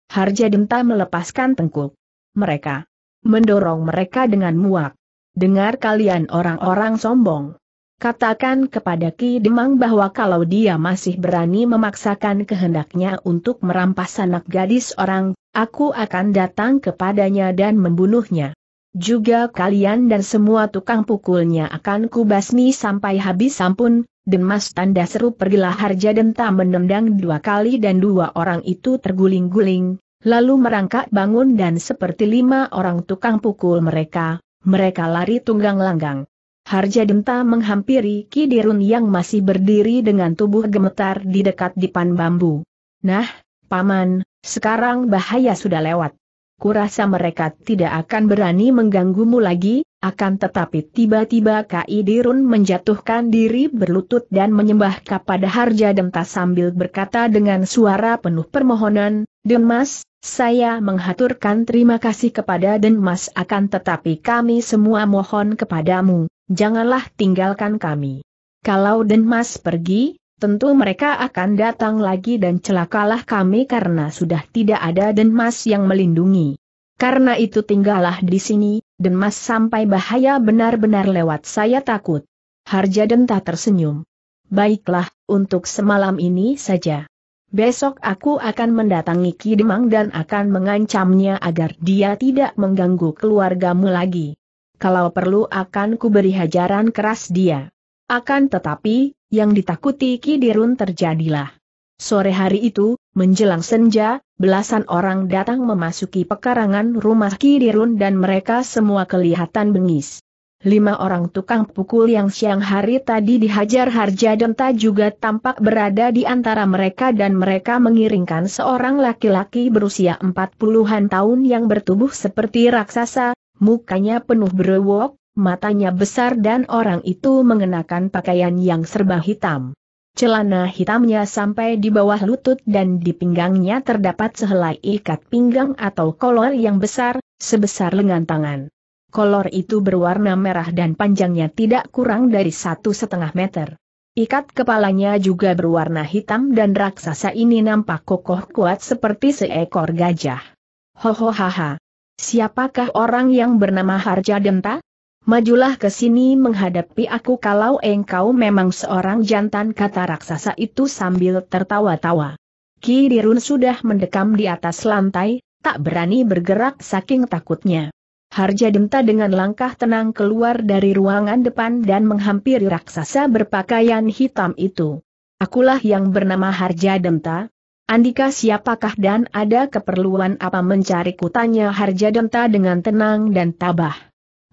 A: Harja Denta melepaskan tengkuk. Mereka mendorong mereka dengan muak. Dengar kalian orang-orang sombong. Katakan kepada Ki Demang bahwa kalau dia masih berani memaksakan kehendaknya untuk merampas anak gadis orang, aku akan datang kepadanya dan membunuhnya. Juga kalian dan semua tukang pukulnya akan kubasmi sampai habis sampun. demas tanda seru pergilah Harja Denta menendang dua kali dan dua orang itu terguling-guling, lalu merangkak bangun dan seperti lima orang tukang pukul mereka, mereka lari tunggang langgang. Harja Denta menghampiri Kidirun yang masih berdiri dengan tubuh gemetar di dekat dipan bambu. Nah, Paman, sekarang bahaya sudah lewat kurasa mereka tidak akan berani mengganggumu lagi, akan tetapi tiba-tiba Kai Dirun menjatuhkan diri berlutut dan menyembah kepada Harja Demta sambil berkata dengan suara penuh permohonan, Denmas, saya menghaturkan terima kasih kepada Denmas akan tetapi kami semua mohon kepadamu, janganlah tinggalkan kami. Kalau Denmas pergi, tentu mereka akan datang lagi dan celakalah kami karena sudah tidak ada Denmas yang melindungi. Karena itu tinggallah di sini, Denmas sampai bahaya benar-benar lewat saya takut. Harja Denta tersenyum. Baiklah, untuk semalam ini saja. Besok aku akan mendatangi kidemang dan akan mengancamnya agar dia tidak mengganggu keluargamu lagi. Kalau perlu akan kuberi hajaran keras dia. Akan tetapi, yang ditakuti Kidirun terjadilah. Sore hari itu, menjelang senja, belasan orang datang memasuki pekarangan rumah Kidirun dan mereka semua kelihatan bengis. Lima orang tukang pukul yang siang hari tadi dihajar Harja Denta juga tampak berada di antara mereka dan mereka mengiringkan seorang laki-laki berusia empat puluhan tahun yang bertubuh seperti raksasa, mukanya penuh berewok, matanya besar dan orang itu mengenakan pakaian yang serba hitam. Celana hitamnya sampai di bawah lutut dan di pinggangnya terdapat sehelai ikat pinggang atau kolor yang besar, sebesar lengan tangan. Kolor itu berwarna merah dan panjangnya tidak kurang dari satu setengah meter. Ikat kepalanya juga berwarna hitam dan raksasa ini nampak kokoh kuat seperti seekor gajah. Hohohaha. Siapakah orang yang bernama Harja Denta? majulah ke sini menghadapi aku kalau engkau memang seorang jantan kata raksasa itu sambil tertawa-tawa. Ki Dirun sudah mendekam di atas lantai, tak berani bergerak saking takutnya. Harja Denta dengan langkah tenang keluar dari ruangan depan dan menghampiri raksasa berpakaian hitam itu. Akulah yang bernama Harja Denta. Andika siapakah dan ada keperluan apa mencari kutanya Harja Denta dengan tenang dan tabah.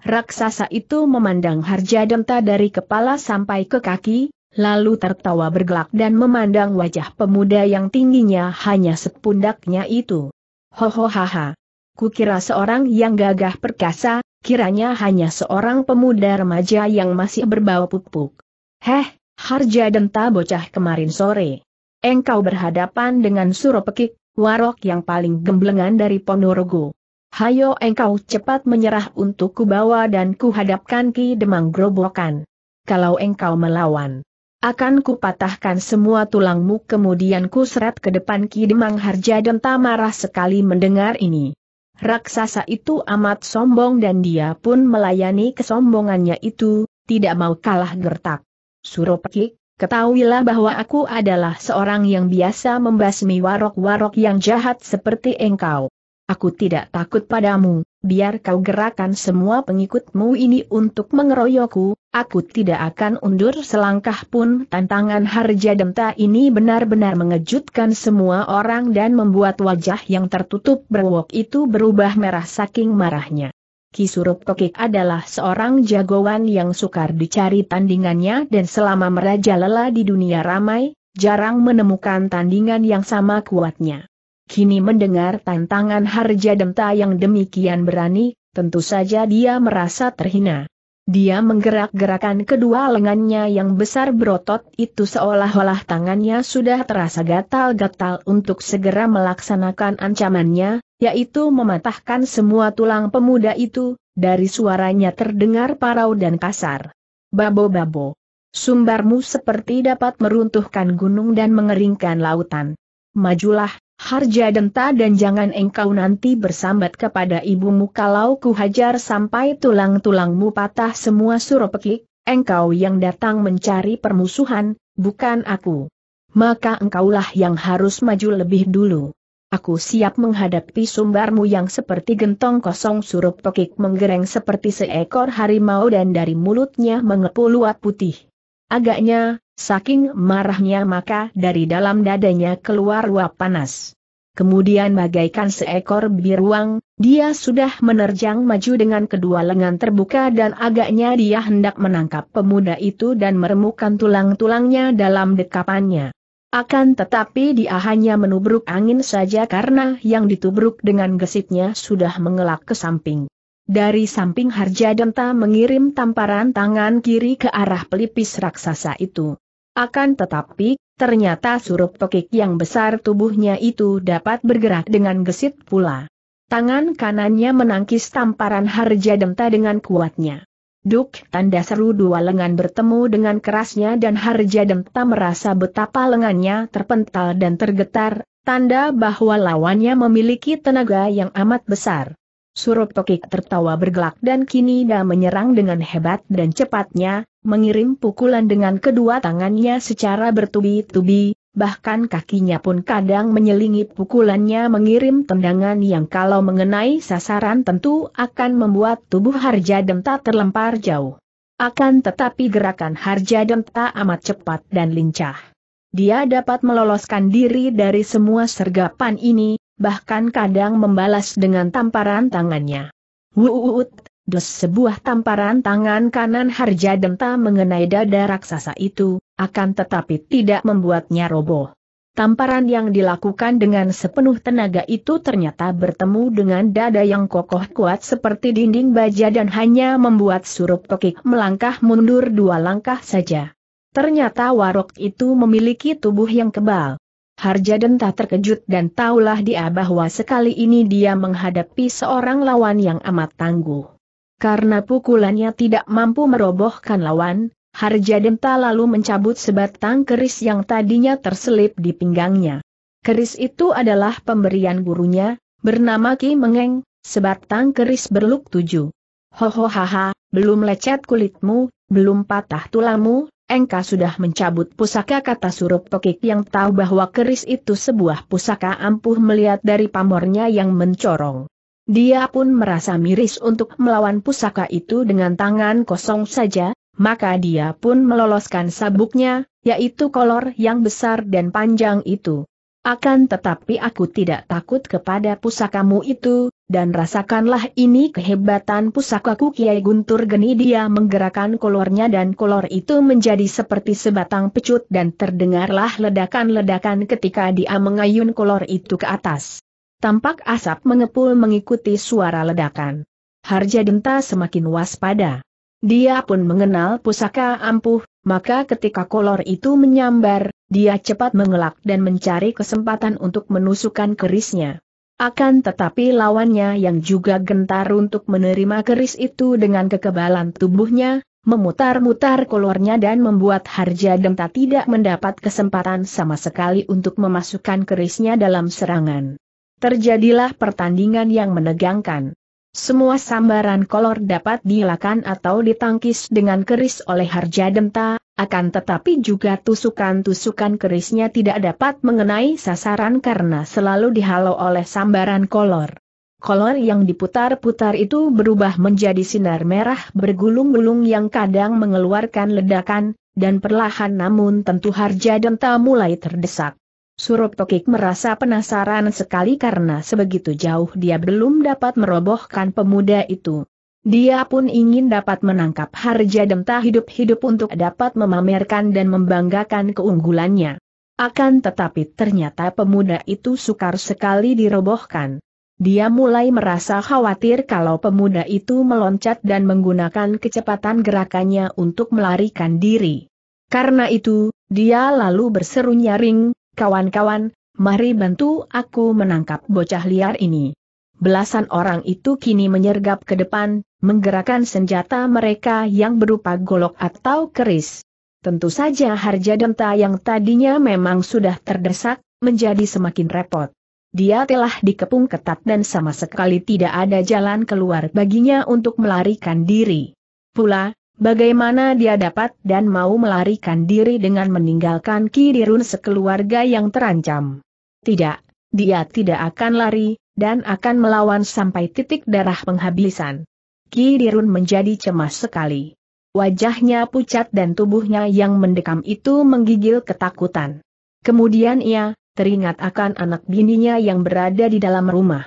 A: Raksasa itu memandang harja denta dari kepala sampai ke kaki, lalu tertawa bergelak dan memandang wajah pemuda yang tingginya hanya sepundaknya itu. Hohohaha. Kukira seorang yang gagah perkasa, kiranya hanya seorang pemuda remaja yang masih berbau pupuk. Heh, denta bocah kemarin sore. Engkau berhadapan dengan Suropekik, warok yang paling gemblengan dari Ponorogo. Hayo engkau cepat menyerah untuk kubawa dan kuhadapkan Ki Demang Grobokan. Kalau engkau melawan, akan kupatahkan semua tulangmu kemudian kuseret ke depan Ki Demang Harja dan marah sekali mendengar ini. Raksasa itu amat sombong dan dia pun melayani kesombongannya itu, tidak mau kalah gertak. Suropekik, Ketahuilah bahwa aku adalah seorang yang biasa membasmi warok-warok yang jahat seperti engkau. Aku tidak takut padamu, biar kau gerakan semua pengikutmu ini untuk mengeroyokku, aku tidak akan undur selangkah pun. Tantangan Harja Demta ini benar-benar mengejutkan semua orang dan membuat wajah yang tertutup berwok itu berubah merah saking marahnya. Kisurup Tokik adalah seorang jagoan yang sukar dicari tandingannya dan selama merajalela di dunia ramai, jarang menemukan tandingan yang sama kuatnya kini mendengar tantangan Harja Demta yang demikian berani, tentu saja dia merasa terhina. Dia menggerak-gerakan kedua lengannya yang besar berotot itu seolah-olah tangannya sudah terasa gatal-gatal untuk segera melaksanakan ancamannya, yaitu mematahkan semua tulang pemuda itu, dari suaranya terdengar parau dan kasar. Babo-babo. Sumbarmu seperti dapat meruntuhkan gunung dan mengeringkan lautan. Majulah, Harja denta dan jangan engkau nanti bersambat kepada ibumu kalau ku hajar sampai tulang-tulangmu patah semua suropekik, engkau yang datang mencari permusuhan, bukan aku. Maka engkaulah yang harus maju lebih dulu. Aku siap menghadapi sumbarmu yang seperti gentong kosong suropekik menggereng seperti seekor harimau dan dari mulutnya mengepul luat putih. Agaknya, Saking marahnya maka dari dalam dadanya keluar uap panas. Kemudian bagaikan seekor biruang, dia sudah menerjang maju dengan kedua lengan terbuka dan agaknya dia hendak menangkap pemuda itu dan meremukkan tulang-tulangnya dalam dekapannya. Akan tetapi dia hanya menubruk angin saja karena yang ditubruk dengan gesitnya sudah mengelak ke samping. Dari samping Harja Denta mengirim tamparan tangan kiri ke arah pelipis raksasa itu. Akan tetapi, ternyata surup pekik yang besar tubuhnya itu dapat bergerak dengan gesit pula. Tangan kanannya menangkis tamparan Harja Demta dengan kuatnya. Duk tanda seru dua lengan bertemu dengan kerasnya dan Harja Demta merasa betapa lengannya terpental dan tergetar, tanda bahwa lawannya memiliki tenaga yang amat besar. Surup Tokik tertawa bergelak dan kini dia menyerang dengan hebat dan cepatnya, mengirim pukulan dengan kedua tangannya secara bertubi-tubi, bahkan kakinya pun kadang menyelingi pukulannya mengirim tendangan yang kalau mengenai sasaran tentu akan membuat tubuh Harja Demta terlempar jauh. Akan tetapi gerakan Harja Demta amat cepat dan lincah. Dia dapat meloloskan diri dari semua sergapan ini, bahkan kadang membalas dengan tamparan tangannya. Wuut, des sebuah tamparan tangan kanan Harja Denta mengenai dada raksasa itu, akan tetapi tidak membuatnya roboh. Tamparan yang dilakukan dengan sepenuh tenaga itu ternyata bertemu dengan dada yang kokoh kuat seperti dinding baja dan hanya membuat surup tokik melangkah mundur dua langkah saja. Ternyata warok itu memiliki tubuh yang kebal. Harja Denta terkejut dan taulah dia bahwa sekali ini dia menghadapi seorang lawan yang amat tangguh. Karena pukulannya tidak mampu merobohkan lawan, Harja Denta lalu mencabut sebatang keris yang tadinya terselip di pinggangnya. Keris itu adalah pemberian gurunya, bernama Ki Mengeng, sebatang keris berluk tujuh. Hohohaha, belum lecet kulitmu, belum patah tulamu, engka sudah mencabut pusaka kata surup pekik yang tahu bahwa keris itu sebuah pusaka ampuh melihat dari pamornya yang mencorong. Dia pun merasa miris untuk melawan pusaka itu dengan tangan kosong saja, maka dia pun meloloskan sabuknya, yaitu kolor yang besar dan panjang itu. Akan tetapi aku tidak takut kepada pusakamu itu, dan rasakanlah ini kehebatan pusakaku Kiai Guntur Geni dia menggerakkan kolornya dan kolor itu menjadi seperti sebatang pecut dan terdengarlah ledakan-ledakan ketika dia mengayun kolor itu ke atas. Tampak asap mengepul mengikuti suara ledakan. Harja Denta semakin waspada. Dia pun mengenal pusaka ampuh, maka ketika kolor itu menyambar, dia cepat mengelak dan mencari kesempatan untuk menusukkan kerisnya. Akan tetapi lawannya yang juga gentar untuk menerima keris itu dengan kekebalan tubuhnya, memutar-mutar kolornya dan membuat Harja Denta tidak mendapat kesempatan sama sekali untuk memasukkan kerisnya dalam serangan. Terjadilah pertandingan yang menegangkan. Semua sambaran kolor dapat dilakan atau ditangkis dengan keris oleh Harja Denta, akan tetapi juga tusukan-tusukan kerisnya tidak dapat mengenai sasaran karena selalu dihalau oleh sambaran kolor. Kolor yang diputar-putar itu berubah menjadi sinar merah bergulung-gulung yang kadang mengeluarkan ledakan, dan perlahan namun tentu harja denta mulai terdesak. Surup Tokik merasa penasaran sekali karena sebegitu jauh dia belum dapat merobohkan pemuda itu. Dia pun ingin dapat menangkap Harja Demta hidup-hidup untuk dapat memamerkan dan membanggakan keunggulannya. Akan tetapi ternyata pemuda itu sukar sekali dirobohkan. Dia mulai merasa khawatir kalau pemuda itu meloncat dan menggunakan kecepatan gerakannya untuk melarikan diri. Karena itu, dia lalu berseru nyaring, kawan-kawan, mari bantu aku menangkap bocah liar ini. Belasan orang itu kini menyergap ke depan, menggerakkan senjata mereka yang berupa golok atau keris. Tentu saja harja denta yang tadinya memang sudah terdesak, menjadi semakin repot. Dia telah dikepung ketat dan sama sekali tidak ada jalan keluar baginya untuk melarikan diri. Pula, bagaimana dia dapat dan mau melarikan diri dengan meninggalkan Kirirun sekeluarga yang terancam. Tidak, dia tidak akan lari, dan akan melawan sampai titik darah penghabisan. Dirun menjadi cemas sekali. Wajahnya pucat dan tubuhnya yang mendekam itu menggigil ketakutan. Kemudian ia teringat akan anak bininya yang berada di dalam rumah.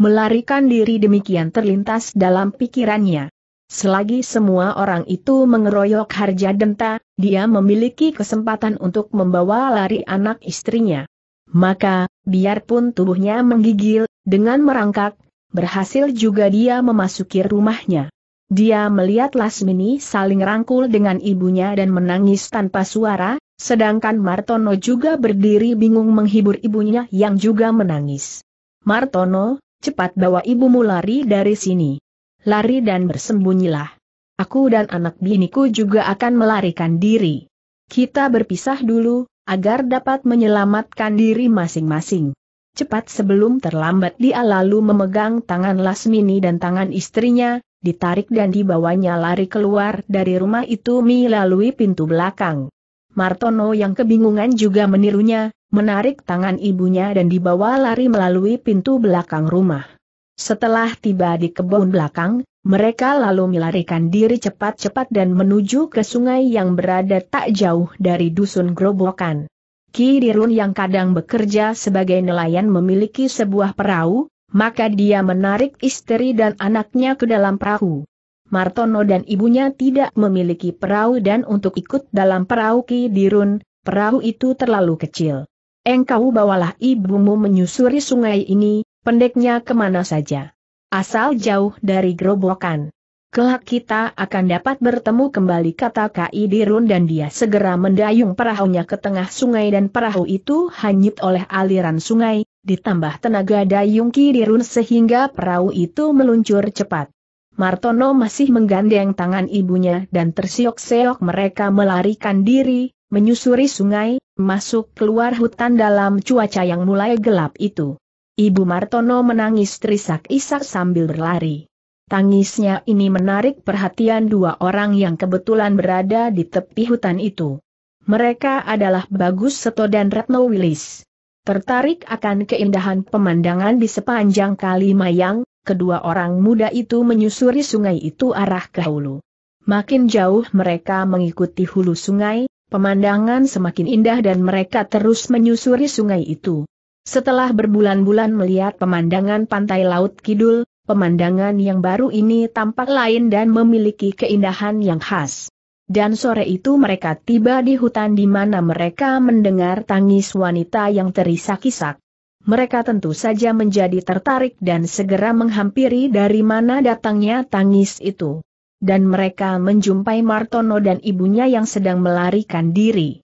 A: Melarikan diri demikian terlintas dalam pikirannya. Selagi semua orang itu mengeroyok harja denta, dia memiliki kesempatan untuk membawa lari anak istrinya. Maka, biarpun tubuhnya menggigil, dengan merangkak, berhasil juga dia memasuki rumahnya. Dia melihat Lasmini saling rangkul dengan ibunya dan menangis tanpa suara, sedangkan Martono juga berdiri bingung menghibur ibunya yang juga menangis. Martono, cepat bawa ibumu lari dari sini. Lari dan bersembunyilah. Aku dan anak biniku juga akan melarikan diri. Kita berpisah dulu, agar dapat menyelamatkan diri masing-masing. Cepat sebelum terlambat dia lalu memegang tangan Lasmini dan tangan istrinya, ditarik dan dibawanya lari keluar dari rumah itu melalui pintu belakang. Martono yang kebingungan juga menirunya, menarik tangan ibunya dan dibawa lari melalui pintu belakang rumah. Setelah tiba di kebun belakang, mereka lalu melarikan diri cepat-cepat dan menuju ke sungai yang berada tak jauh dari dusun Grobokan. Kirirun yang kadang bekerja sebagai nelayan memiliki sebuah perahu, maka dia menarik istri dan anaknya ke dalam perahu. Martono dan ibunya tidak memiliki perahu dan untuk ikut dalam perahu Dirun, perahu itu terlalu kecil. Engkau bawalah ibumu menyusuri sungai ini, pendeknya kemana saja. Asal jauh dari gerobokan. Kelak kita akan dapat bertemu kembali kata Kai Dirun dan dia segera mendayung perahunya ke tengah sungai dan perahu itu hanyut oleh aliran sungai, ditambah tenaga dayung Ki Dirun sehingga perahu itu meluncur cepat. Martono masih menggandeng tangan ibunya dan tersiok-seok mereka melarikan diri, menyusuri sungai, masuk keluar hutan dalam cuaca yang mulai gelap itu. Ibu Martono menangis terisak-isak sambil berlari. Tangisnya ini menarik perhatian dua orang yang kebetulan berada di tepi hutan itu. Mereka adalah Bagus Seto dan Retno Wilis. Tertarik akan keindahan pemandangan di sepanjang Kali Mayang, kedua orang muda itu menyusuri sungai itu arah ke hulu. Makin jauh mereka mengikuti hulu sungai, pemandangan semakin indah dan mereka terus menyusuri sungai itu. Setelah berbulan-bulan melihat pemandangan pantai laut kidul, pemandangan yang baru ini tampak lain dan memiliki keindahan yang khas. Dan sore itu mereka tiba di hutan di mana mereka mendengar tangis wanita yang terisak-isak. Mereka tentu saja menjadi tertarik dan segera menghampiri dari mana datangnya tangis itu. Dan mereka menjumpai Martono dan ibunya yang sedang melarikan diri.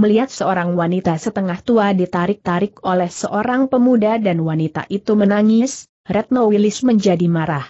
A: Melihat seorang wanita setengah tua ditarik-tarik oleh seorang pemuda dan wanita itu menangis, Retno Wilis menjadi marah.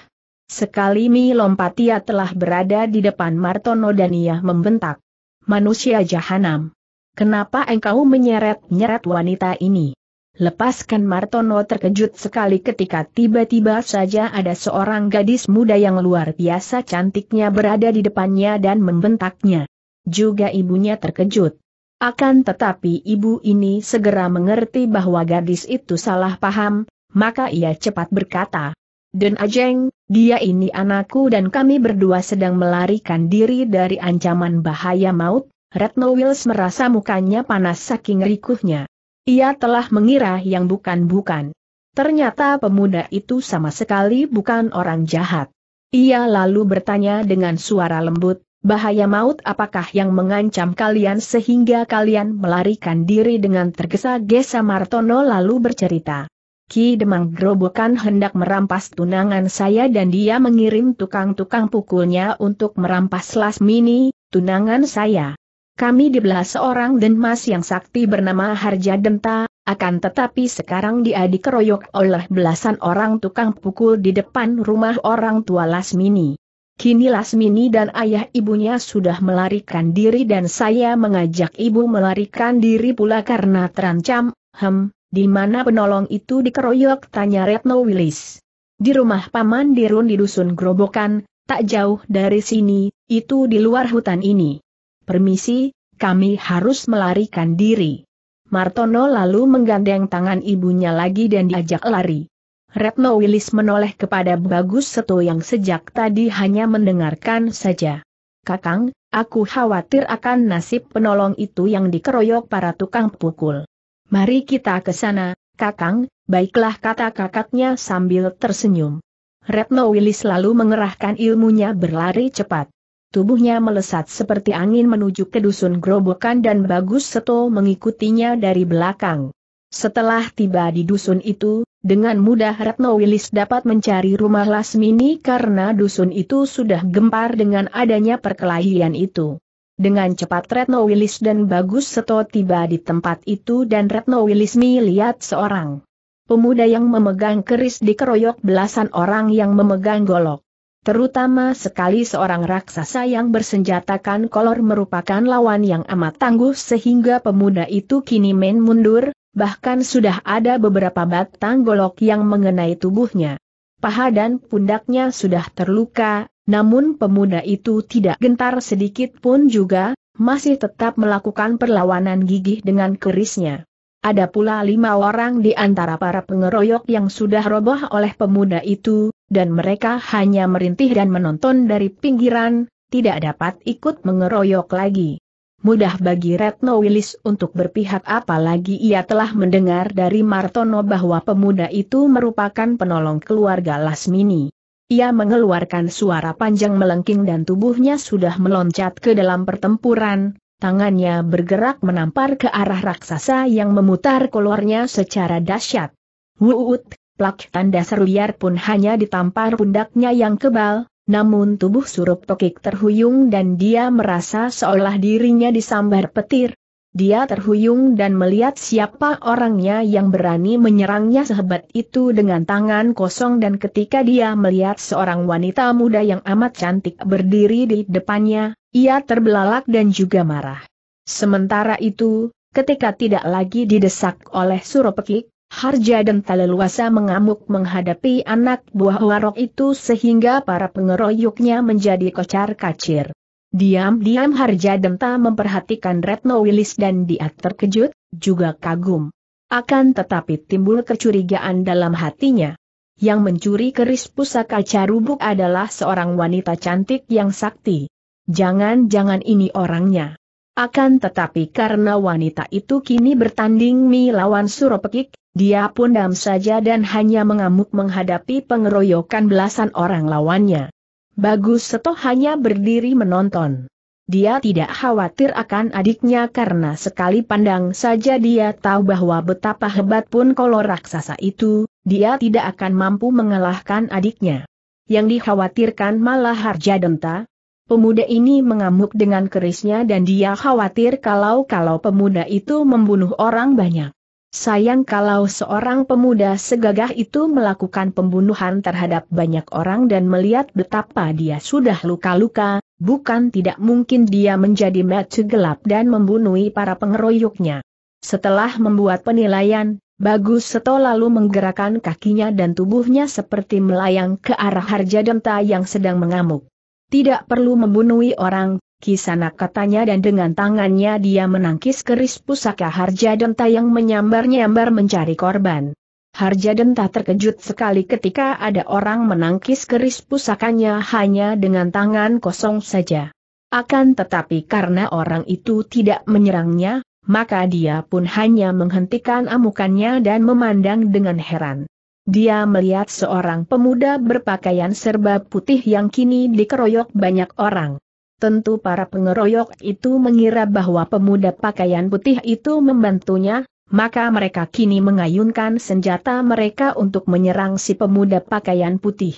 A: Sekali Mi lompat ia telah berada di depan Martono dan ia membentak. Manusia jahanam. Kenapa engkau menyeret-nyeret wanita ini? Lepaskan Martono terkejut sekali ketika tiba-tiba saja ada seorang gadis muda yang luar biasa cantiknya berada di depannya dan membentaknya. Juga ibunya terkejut. Akan tetapi ibu ini segera mengerti bahwa gadis itu salah paham, maka ia cepat berkata, Den Ajeng, dia ini anakku dan kami berdua sedang melarikan diri dari ancaman bahaya maut, Retno Wills merasa mukanya panas saking rikuhnya. Ia telah mengira yang bukan-bukan. Ternyata pemuda itu sama sekali bukan orang jahat. Ia lalu bertanya dengan suara lembut, bahaya maut apakah yang mengancam kalian sehingga kalian melarikan diri dengan tergesa-gesa Martono lalu bercerita. Ki Demang Grobokan hendak merampas tunangan saya dan dia mengirim tukang-tukang pukulnya untuk merampas Lasmini, tunangan saya. Kami dibelah seorang denmas yang sakti bernama Harja Denta, akan tetapi sekarang dia dikeroyok oleh belasan orang tukang pukul di depan rumah orang tua Lasmini. Kini Lasmini dan ayah ibunya sudah melarikan diri dan saya mengajak ibu melarikan diri pula karena terancam, hem, di mana penolong itu dikeroyok tanya Retno Wilis. Di rumah Paman Dirun di Dusun Grobokan, tak jauh dari sini, itu di luar hutan ini. Permisi, kami harus melarikan diri. Martono lalu menggandeng tangan ibunya lagi dan diajak lari. Retno Wilis menoleh kepada Bagus Seto yang sejak tadi hanya mendengarkan saja. Kakang, aku khawatir akan nasib penolong itu yang dikeroyok para tukang pukul. Mari kita ke sana, Kakang, baiklah kata kakaknya sambil tersenyum. Retno Willis lalu mengerahkan ilmunya berlari cepat. Tubuhnya melesat seperti angin menuju ke dusun Grobokan dan Bagus Seto mengikutinya dari belakang. Setelah tiba di dusun itu, dengan mudah Retno Wilis dapat mencari rumah Lasmini karena dusun itu sudah gempar dengan adanya perkelahian itu. Dengan cepat Retno Wilis dan Bagus Seto tiba di tempat itu dan Retno Wilis melihat seorang pemuda yang memegang keris dikeroyok belasan orang yang memegang golok. Terutama sekali seorang raksasa yang bersenjatakan kolor merupakan lawan yang amat tangguh sehingga pemuda itu kini main mundur, bahkan sudah ada beberapa batang golok yang mengenai tubuhnya paha dan pundaknya sudah terluka, namun pemuda itu tidak gentar sedikit pun juga, masih tetap melakukan perlawanan gigih dengan kerisnya. Ada pula lima orang di antara para pengeroyok yang sudah roboh oleh pemuda itu, dan mereka hanya merintih dan menonton dari pinggiran, tidak dapat ikut mengeroyok lagi mudah bagi Retno Wilis untuk berpihak apalagi ia telah mendengar dari Martono bahwa pemuda itu merupakan penolong keluarga Lasmini. Ia mengeluarkan suara panjang melengking dan tubuhnya sudah meloncat ke dalam pertempuran, tangannya bergerak menampar ke arah raksasa yang memutar kolornya secara dahsyat. Wuut, plak tanda seru liar pun hanya ditampar pundaknya yang kebal, namun tubuh surup tokik terhuyung dan dia merasa seolah dirinya disambar petir. Dia terhuyung dan melihat siapa orangnya yang berani menyerangnya sehebat itu dengan tangan kosong dan ketika dia melihat seorang wanita muda yang amat cantik berdiri di depannya, ia terbelalak dan juga marah. Sementara itu, ketika tidak lagi didesak oleh Suropekik, Harja dan leluasa mengamuk menghadapi anak buah warok itu sehingga para pengeroyoknya menjadi kocar kacir. Diam-diam Harja Ta memperhatikan Retno Wilis dan dia terkejut, juga kagum. Akan tetapi timbul kecurigaan dalam hatinya. Yang mencuri keris pusaka carubuk adalah seorang wanita cantik yang sakti. Jangan-jangan ini orangnya. Akan tetapi karena wanita itu kini bertanding melawan Suropekik, dia pun dam saja dan hanya mengamuk menghadapi pengeroyokan belasan orang lawannya. Bagus Seto hanya berdiri menonton. Dia tidak khawatir akan adiknya karena sekali pandang saja dia tahu bahwa betapa hebat pun kolor raksasa itu, dia tidak akan mampu mengalahkan adiknya. Yang dikhawatirkan malah Harja Denta, Pemuda ini mengamuk dengan kerisnya dan dia khawatir kalau-kalau pemuda itu membunuh orang banyak. Sayang kalau seorang pemuda segagah itu melakukan pembunuhan terhadap banyak orang dan melihat betapa dia sudah luka-luka, bukan tidak mungkin dia menjadi mati gelap dan membunuhi para pengeroyoknya. Setelah membuat penilaian, Bagus Seto lalu menggerakkan kakinya dan tubuhnya seperti melayang ke arah Harja Demta yang sedang mengamuk. Tidak perlu membunuhi orang, Kisana katanya dan dengan tangannya dia menangkis keris pusaka Harja Denta yang menyambar-nyambar mencari korban. Harja Denta terkejut sekali ketika ada orang menangkis keris pusakanya hanya dengan tangan kosong saja. Akan tetapi karena orang itu tidak menyerangnya, maka dia pun hanya menghentikan amukannya dan memandang dengan heran. Dia melihat seorang pemuda berpakaian serba putih yang kini dikeroyok banyak orang. Tentu para pengeroyok itu mengira bahwa pemuda pakaian putih itu membantunya, maka mereka kini mengayunkan senjata mereka untuk menyerang si pemuda pakaian putih.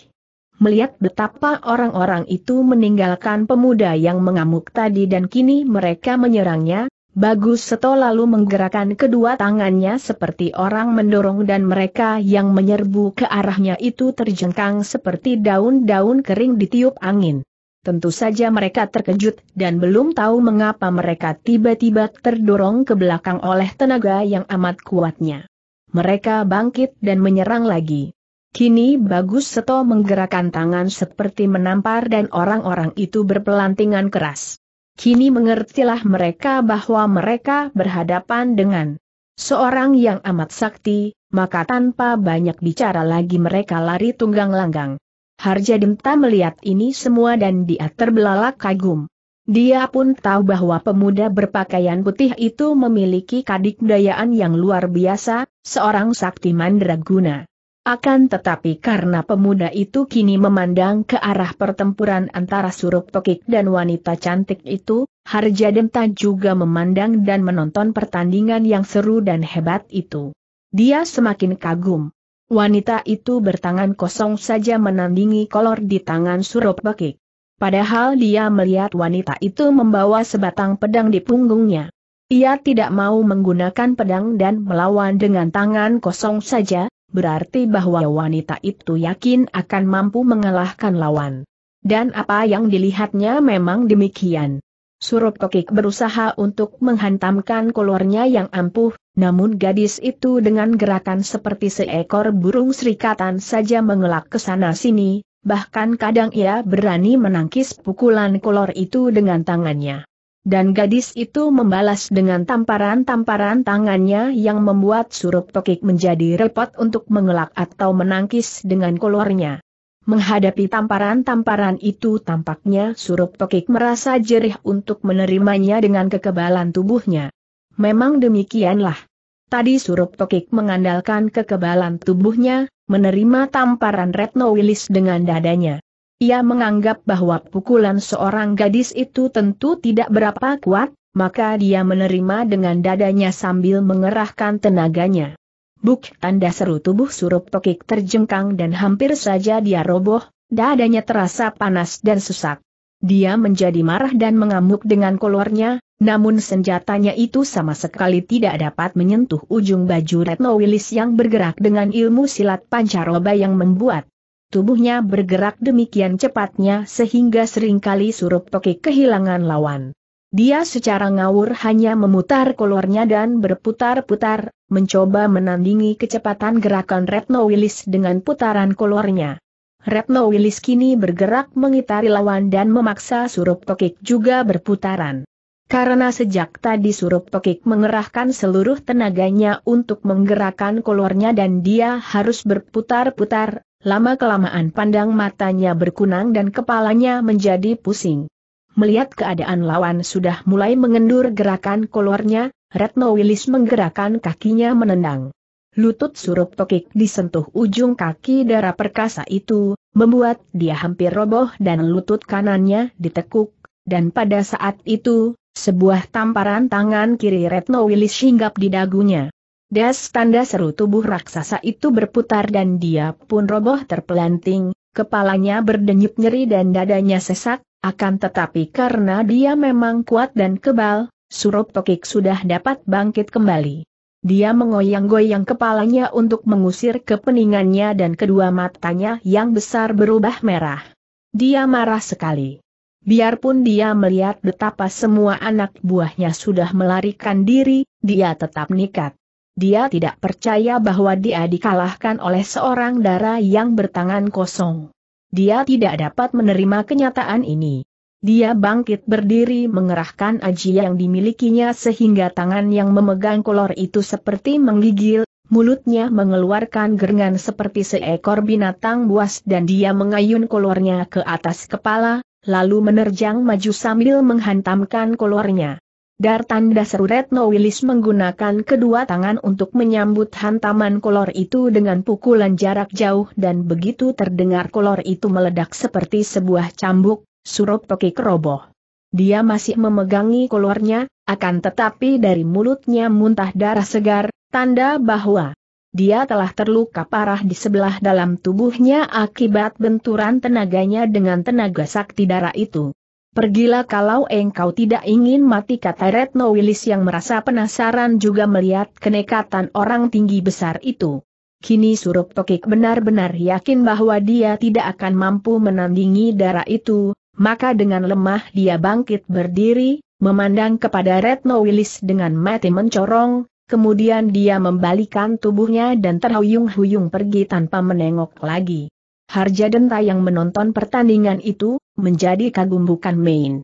A: Melihat betapa orang-orang itu meninggalkan pemuda yang mengamuk tadi dan kini mereka menyerangnya, Bagus Seto lalu menggerakkan kedua tangannya seperti orang mendorong dan mereka yang menyerbu ke arahnya itu terjengkang seperti daun-daun kering ditiup angin. Tentu saja mereka terkejut dan belum tahu mengapa mereka tiba-tiba terdorong ke belakang oleh tenaga yang amat kuatnya. Mereka bangkit dan menyerang lagi. Kini Bagus Seto menggerakkan tangan seperti menampar dan orang-orang itu berpelantingan keras. Kini mengertilah mereka bahwa mereka berhadapan dengan seorang yang amat sakti, maka tanpa banyak bicara lagi mereka lari tunggang langgang. Harja melihat ini semua dan dia terbelalak kagum. Dia pun tahu bahwa pemuda berpakaian putih itu memiliki kadikdayaan yang luar biasa, seorang sakti mandraguna. Akan tetapi karena pemuda itu kini memandang ke arah pertempuran antara Surup pekik dan wanita cantik itu, Harja Denta juga memandang dan menonton pertandingan yang seru dan hebat itu. Dia semakin kagum. Wanita itu bertangan kosong saja menandingi kolor di tangan Surup pekik. Padahal dia melihat wanita itu membawa sebatang pedang di punggungnya. Ia tidak mau menggunakan pedang dan melawan dengan tangan kosong saja, berarti bahwa wanita itu yakin akan mampu mengalahkan lawan. Dan apa yang dilihatnya memang demikian. Surup Kokik berusaha untuk menghantamkan kolornya yang ampuh, namun gadis itu dengan gerakan seperti seekor burung serikatan saja mengelak ke sana-sini, bahkan kadang ia berani menangkis pukulan kolor itu dengan tangannya. Dan gadis itu membalas dengan tamparan-tamparan tangannya yang membuat surup tokik menjadi repot untuk mengelak atau menangkis dengan kolornya. Menghadapi tamparan-tamparan itu tampaknya surup tokik merasa jerih untuk menerimanya dengan kekebalan tubuhnya. Memang demikianlah. Tadi surup tokik mengandalkan kekebalan tubuhnya, menerima tamparan Retno Willis dengan dadanya. Ia menganggap bahwa pukulan seorang gadis itu tentu tidak berapa kuat, maka dia menerima dengan dadanya sambil mengerahkan tenaganya. Buk tanda seru tubuh surup tokik terjengkang dan hampir saja dia roboh, dadanya terasa panas dan sesak. Dia menjadi marah dan mengamuk dengan kolornya, namun senjatanya itu sama sekali tidak dapat menyentuh ujung baju Retno Willis yang bergerak dengan ilmu silat pancaroba yang membuat Tubuhnya bergerak demikian cepatnya sehingga seringkali surup peki kehilangan lawan. Dia secara ngawur hanya memutar kolornya dan berputar-putar, mencoba menandingi kecepatan gerakan Retno Willis dengan putaran kolornya. Retno Willis kini bergerak mengitari lawan dan memaksa surup tokik juga berputaran. Karena sejak tadi surup tokik mengerahkan seluruh tenaganya untuk menggerakkan kolornya dan dia harus berputar-putar, lama-kelamaan pandang matanya berkunang dan kepalanya menjadi pusing. Melihat keadaan lawan sudah mulai mengendur gerakan kolornya, Retno Wilis menggerakkan kakinya menendang. Lutut surup tokik disentuh ujung kaki darah perkasa itu, membuat dia hampir roboh dan lutut kanannya ditekuk, dan pada saat itu, sebuah tamparan tangan kiri Retno Wilis hinggap di dagunya. Des tanda seru tubuh raksasa itu berputar dan dia pun roboh terpelanting, kepalanya berdenyut nyeri dan dadanya sesak, akan tetapi karena dia memang kuat dan kebal, Surup Tokik sudah dapat bangkit kembali. Dia mengoyang-goyang kepalanya untuk mengusir kepeningannya dan kedua matanya yang besar berubah merah. Dia marah sekali. Biarpun dia melihat betapa semua anak buahnya sudah melarikan diri, dia tetap nikat. Dia tidak percaya bahwa dia dikalahkan oleh seorang dara yang bertangan kosong. Dia tidak dapat menerima kenyataan ini. Dia bangkit berdiri mengerahkan aji yang dimilikinya sehingga tangan yang memegang kolor itu seperti menggigil, mulutnya mengeluarkan gerengan seperti seekor binatang buas dan dia mengayun kolornya ke atas kepala, lalu menerjang maju sambil menghantamkan kolornya. Dar tanda seru Retno Wilis menggunakan kedua tangan untuk menyambut hantaman kolor itu dengan pukulan jarak jauh dan begitu terdengar kolor itu meledak seperti sebuah cambuk, surup toki keroboh. Dia masih memegangi kolornya, akan tetapi dari mulutnya muntah darah segar, tanda bahwa dia telah terluka parah di sebelah dalam tubuhnya akibat benturan tenaganya dengan tenaga sakti darah itu. Pergilah kalau engkau tidak ingin mati kata Retno Wilis yang merasa penasaran juga melihat kenekatan orang tinggi besar itu. Kini Surup Tokik benar-benar yakin bahwa dia tidak akan mampu menandingi darah itu, maka dengan lemah dia bangkit berdiri, memandang kepada Retno Wilis dengan mati mencorong, kemudian dia membalikan tubuhnya dan terhuyung-huyung pergi tanpa menengok lagi. Harja Denta yang menonton pertandingan itu, menjadi kagum bukan main.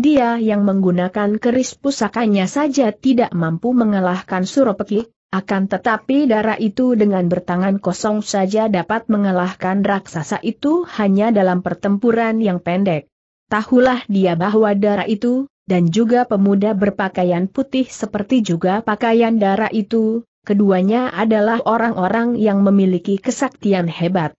A: Dia yang menggunakan keris pusakanya saja tidak mampu mengalahkan Suropeki, akan tetapi darah itu dengan bertangan kosong saja dapat mengalahkan raksasa itu hanya dalam pertempuran yang pendek. Tahulah dia bahwa darah itu, dan juga pemuda berpakaian putih seperti juga pakaian darah itu, keduanya adalah orang-orang yang memiliki kesaktian hebat.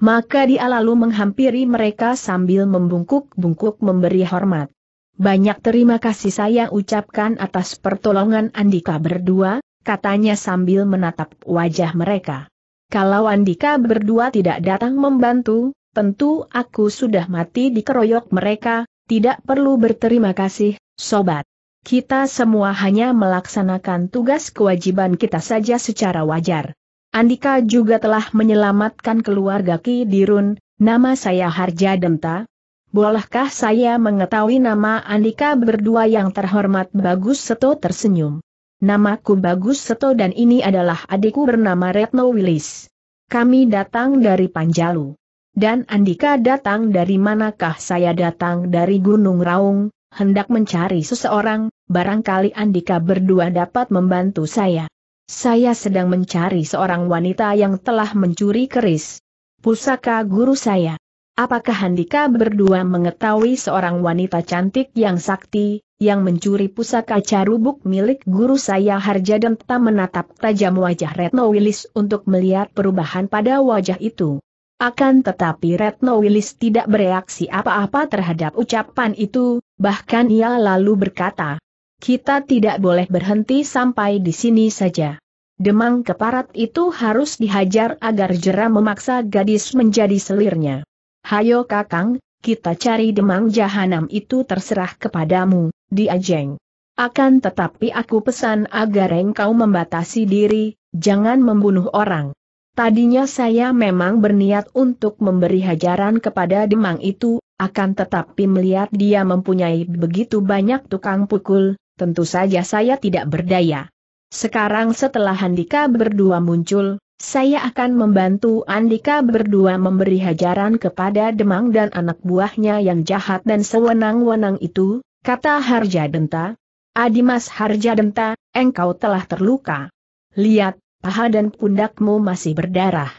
A: Maka dia lalu menghampiri mereka sambil membungkuk-bungkuk memberi hormat. Banyak terima kasih saya ucapkan atas pertolongan Andika berdua, katanya sambil menatap wajah mereka. Kalau Andika berdua tidak datang membantu, tentu aku sudah mati dikeroyok mereka, tidak perlu berterima kasih, sobat. Kita semua hanya melaksanakan tugas kewajiban kita saja secara wajar. Andika juga telah menyelamatkan keluarga Ki Dirun, nama saya Harja Denta. Bolehkah saya mengetahui nama Andika berdua yang terhormat Bagus Seto tersenyum. Namaku Bagus Seto dan ini adalah adikku bernama Retno Willis. Kami datang dari Panjalu. Dan Andika datang dari manakah saya datang dari Gunung Raung, hendak mencari seseorang, barangkali Andika berdua dapat membantu saya. Saya sedang mencari seorang wanita yang telah mencuri keris. Pusaka guru saya. Apakah Handika berdua mengetahui seorang wanita cantik yang sakti, yang mencuri pusaka carubuk milik guru saya Harja dan tetap menatap tajam wajah Retno Wilis untuk melihat perubahan pada wajah itu. Akan tetapi Retno Wilis tidak bereaksi apa-apa terhadap ucapan itu, bahkan ia lalu berkata, kita tidak boleh berhenti sampai di sini saja. Demang keparat itu harus dihajar agar jera memaksa gadis menjadi selirnya. Hayo kakang, kita cari demang jahanam itu terserah kepadamu, diajeng. Akan tetapi aku pesan agar engkau membatasi diri, jangan membunuh orang. Tadinya saya memang berniat untuk memberi hajaran kepada demang itu, akan tetapi melihat dia mempunyai begitu banyak tukang pukul, tentu saja saya tidak berdaya. Sekarang setelah Andika berdua muncul, saya akan membantu Andika berdua memberi hajaran kepada Demang dan anak buahnya yang jahat dan sewenang-wenang itu, kata Harja Denta. Adimas Harja Denta, engkau telah terluka. Lihat, paha dan pundakmu masih berdarah.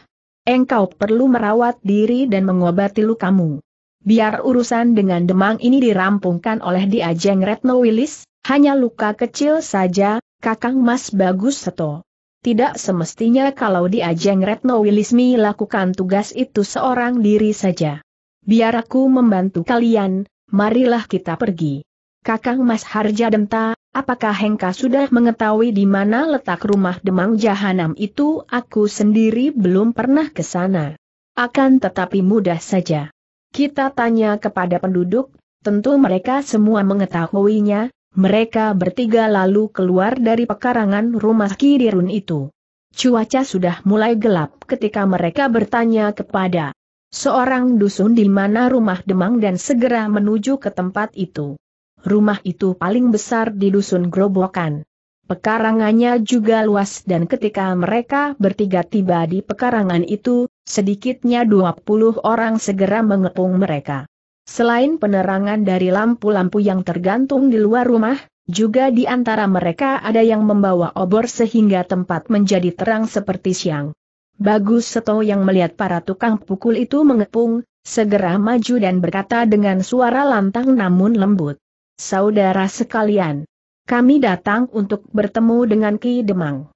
A: Engkau perlu merawat diri dan mengobati lukamu. Biar urusan dengan Demang ini dirampungkan oleh Diajeng Retno Willis, hanya luka kecil saja, Kakang Mas Bagus Seto. Tidak semestinya kalau di ajeng Retno Wilismi lakukan tugas itu seorang diri saja. Biar aku membantu kalian, marilah kita pergi. Kakang Mas Harja Denta, apakah Hengka sudah mengetahui di mana letak rumah Demang Jahanam itu? Aku sendiri belum pernah ke sana. Akan tetapi mudah saja. Kita tanya kepada penduduk, tentu mereka semua mengetahuinya, mereka bertiga lalu keluar dari pekarangan rumah Kirirun itu. Cuaca sudah mulai gelap ketika mereka bertanya kepada seorang dusun di mana rumah Demang dan segera menuju ke tempat itu. Rumah itu paling besar di dusun Grobokan. Pekarangannya juga luas dan ketika mereka bertiga tiba di pekarangan itu, sedikitnya 20 orang segera mengepung mereka. Selain penerangan dari lampu-lampu yang tergantung di luar rumah, juga di antara mereka ada yang membawa obor sehingga tempat menjadi terang seperti siang. Bagus Seto yang melihat para tukang pukul itu mengepung, segera maju dan berkata dengan suara lantang namun lembut. Saudara sekalian, kami datang untuk bertemu dengan Ki Demang.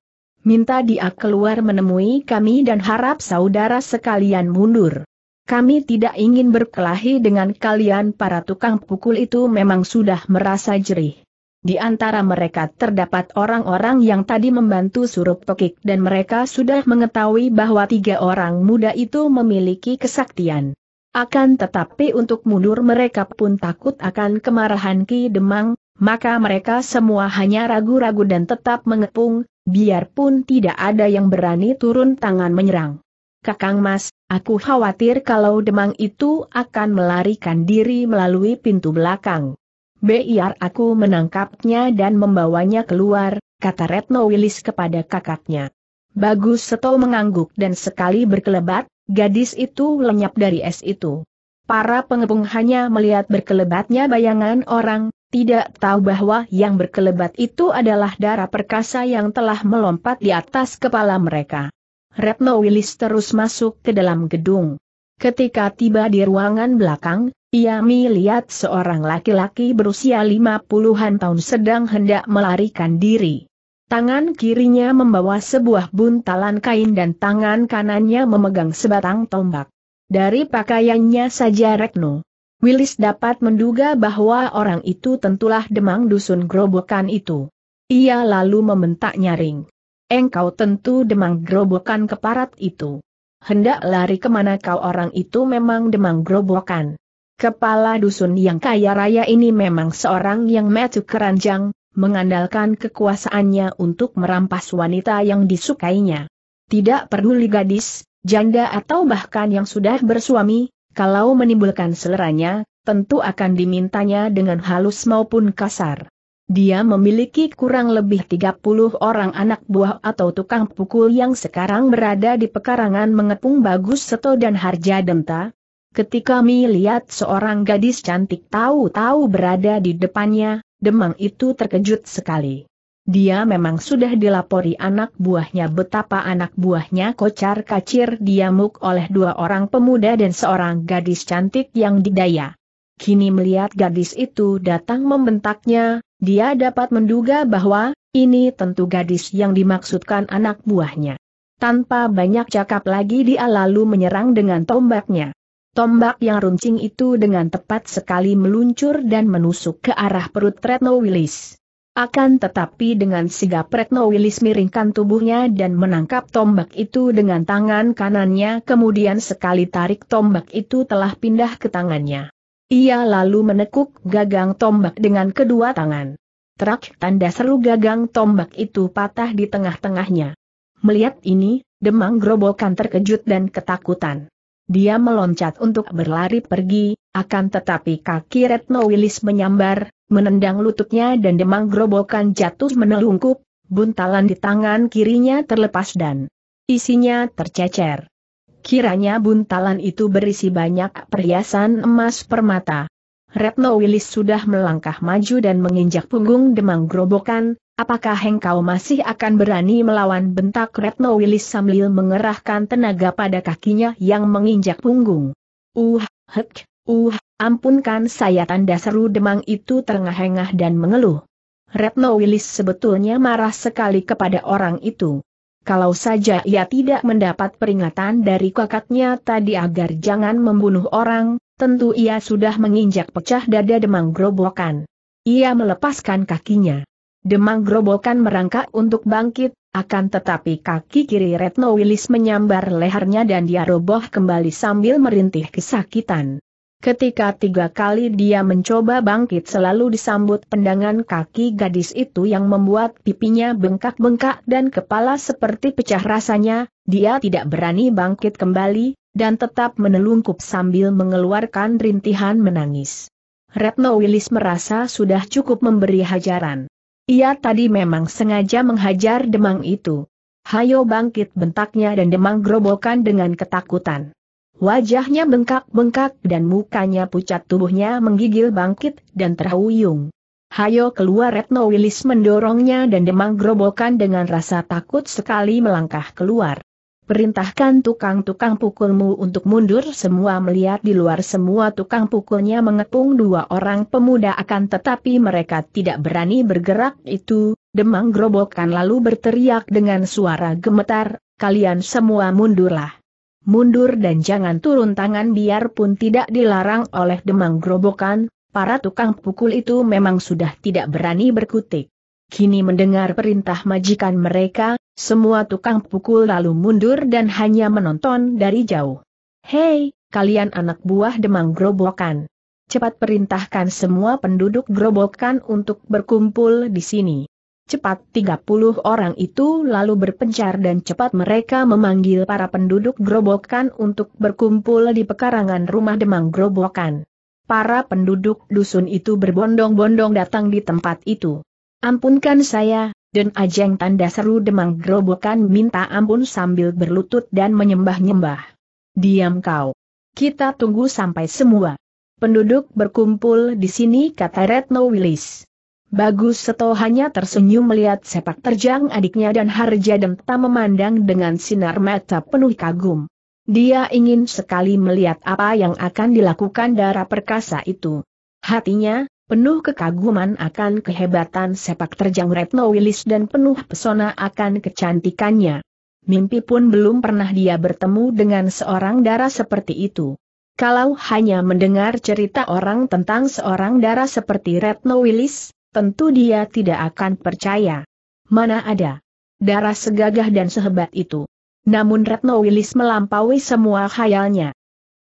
A: Minta dia keluar menemui kami dan harap saudara sekalian mundur. Kami tidak ingin berkelahi dengan kalian para tukang pukul itu memang sudah merasa jerih. Di antara mereka terdapat orang-orang yang tadi membantu surup pekik dan mereka sudah mengetahui bahwa tiga orang muda itu memiliki kesaktian. Akan tetapi untuk mundur mereka pun takut akan kemarahan Ki Demang, maka mereka semua hanya ragu-ragu dan tetap mengepung, biarpun tidak ada yang berani turun tangan menyerang. Kakang Mas, aku khawatir kalau demang itu akan melarikan diri melalui pintu belakang. Biar aku menangkapnya dan membawanya keluar, kata Retno Wilis kepada kakaknya. Bagus Seto mengangguk dan sekali berkelebat, gadis itu lenyap dari es itu. Para pengepung hanya melihat berkelebatnya bayangan orang, tidak tahu bahwa yang berkelebat itu adalah darah perkasa yang telah melompat di atas kepala mereka. Retno Willis terus masuk ke dalam gedung. Ketika tiba di ruangan belakang, ia melihat seorang laki-laki berusia lima puluhan tahun sedang hendak melarikan diri. Tangan kirinya membawa sebuah buntalan kain dan tangan kanannya memegang sebatang tombak. Dari pakaiannya saja Retno Willis dapat menduga bahwa orang itu tentulah demang dusun grobokan itu. Ia lalu membentak nyaring. Engkau tentu demang gerobokan keparat itu. Hendak lari kemana kau orang itu memang demang gerobokan. Kepala dusun yang kaya raya ini memang seorang yang metu keranjang, mengandalkan kekuasaannya untuk merampas wanita yang disukainya. Tidak peduli gadis, janda atau bahkan yang sudah bersuami, kalau menimbulkan seleranya, tentu akan dimintanya dengan halus maupun kasar. Dia memiliki kurang lebih 30 orang anak buah atau tukang pukul yang sekarang berada di pekarangan mengepung Bagus Seto dan Harja Denta. Ketika melihat seorang gadis cantik tahu-tahu berada di depannya, Demang itu terkejut sekali. Dia memang sudah dilapori anak buahnya betapa anak buahnya kocar kacir diamuk oleh dua orang pemuda dan seorang gadis cantik yang didaya kini melihat gadis itu datang membentaknya, dia dapat menduga bahwa, ini tentu gadis yang dimaksudkan anak buahnya. Tanpa banyak cakap lagi dia lalu menyerang dengan tombaknya. Tombak yang runcing itu dengan tepat sekali meluncur dan menusuk ke arah perut Retno Willis. Akan tetapi dengan sigap Retno Willis miringkan tubuhnya dan menangkap tombak itu dengan tangan kanannya kemudian sekali tarik tombak itu telah pindah ke tangannya. Ia lalu menekuk gagang tombak dengan kedua tangan. Terak tanda seru gagang tombak itu patah di tengah-tengahnya. Melihat ini, Demang Grobogan terkejut dan ketakutan. Dia meloncat untuk berlari pergi, akan tetapi kaki Retno Wilis menyambar, menendang lututnya dan Demang Grobogan jatuh menelungkup, buntalan di tangan kirinya terlepas dan isinya tercecer. Kiranya buntalan itu berisi banyak perhiasan emas permata. Retno Wilis sudah melangkah maju dan menginjak punggung demang gerobokan, apakah engkau masih akan berani melawan bentak Retno Wilis sambil mengerahkan tenaga pada kakinya yang menginjak punggung? Uh, hek, uh, ampunkan saya tanda seru demang itu terengah-engah dan mengeluh. Retno Wilis sebetulnya marah sekali kepada orang itu. Kalau saja ia tidak mendapat peringatan dari kakaknya tadi agar jangan membunuh orang, tentu ia sudah menginjak pecah dada demang grobokan. Ia melepaskan kakinya. Demang grobokan merangkak untuk bangkit, akan tetapi kaki kiri Retno Wilis menyambar lehernya dan dia roboh kembali sambil merintih kesakitan. Ketika tiga kali dia mencoba bangkit selalu disambut pendangan kaki gadis itu yang membuat pipinya bengkak-bengkak dan kepala seperti pecah rasanya, dia tidak berani bangkit kembali, dan tetap menelungkup sambil mengeluarkan rintihan menangis. Retno Willis merasa sudah cukup memberi hajaran. Ia tadi memang sengaja menghajar demang itu. Hayo bangkit bentaknya dan demang gerobokan dengan ketakutan. Wajahnya bengkak-bengkak dan mukanya pucat tubuhnya menggigil bangkit dan terhuyung. Hayo keluar Retno Wilis mendorongnya dan demang gerobokan dengan rasa takut sekali melangkah keluar. Perintahkan tukang-tukang pukulmu untuk mundur semua melihat di luar semua tukang pukulnya mengepung dua orang pemuda akan tetapi mereka tidak berani bergerak itu, demang gerobokan lalu berteriak dengan suara gemetar, kalian semua mundurlah mundur dan jangan turun tangan biarpun tidak dilarang oleh demang gerobokan, para tukang pukul itu memang sudah tidak berani berkutik. Kini mendengar perintah majikan mereka, semua tukang pukul lalu mundur dan hanya menonton dari jauh. Hei, kalian anak buah demang gerobokan. Cepat perintahkan semua penduduk gerobokan untuk berkumpul di sini. Cepat 30 orang itu lalu berpencar dan cepat mereka memanggil para penduduk gerobokan untuk berkumpul di pekarangan rumah demang gerobokan. Para penduduk dusun itu berbondong-bondong datang di tempat itu. Ampunkan saya, dan Ajeng tanda seru demang gerobokan minta ampun sambil berlutut dan menyembah-nyembah. Diam kau. Kita tunggu sampai semua. Penduduk berkumpul di sini kata Retno Willis. Bagus Seto hanya tersenyum melihat sepak terjang adiknya dan Harja Demta memandang dengan sinar mata penuh kagum. Dia ingin sekali melihat apa yang akan dilakukan darah perkasa itu. Hatinya, penuh kekaguman akan kehebatan sepak terjang Retno Willis dan penuh pesona akan kecantikannya. Mimpi pun belum pernah dia bertemu dengan seorang darah seperti itu. Kalau hanya mendengar cerita orang tentang seorang darah seperti Retno Willis, tentu dia tidak akan percaya. Mana ada darah segagah dan sehebat itu. Namun Retno Wilis melampaui semua khayalnya.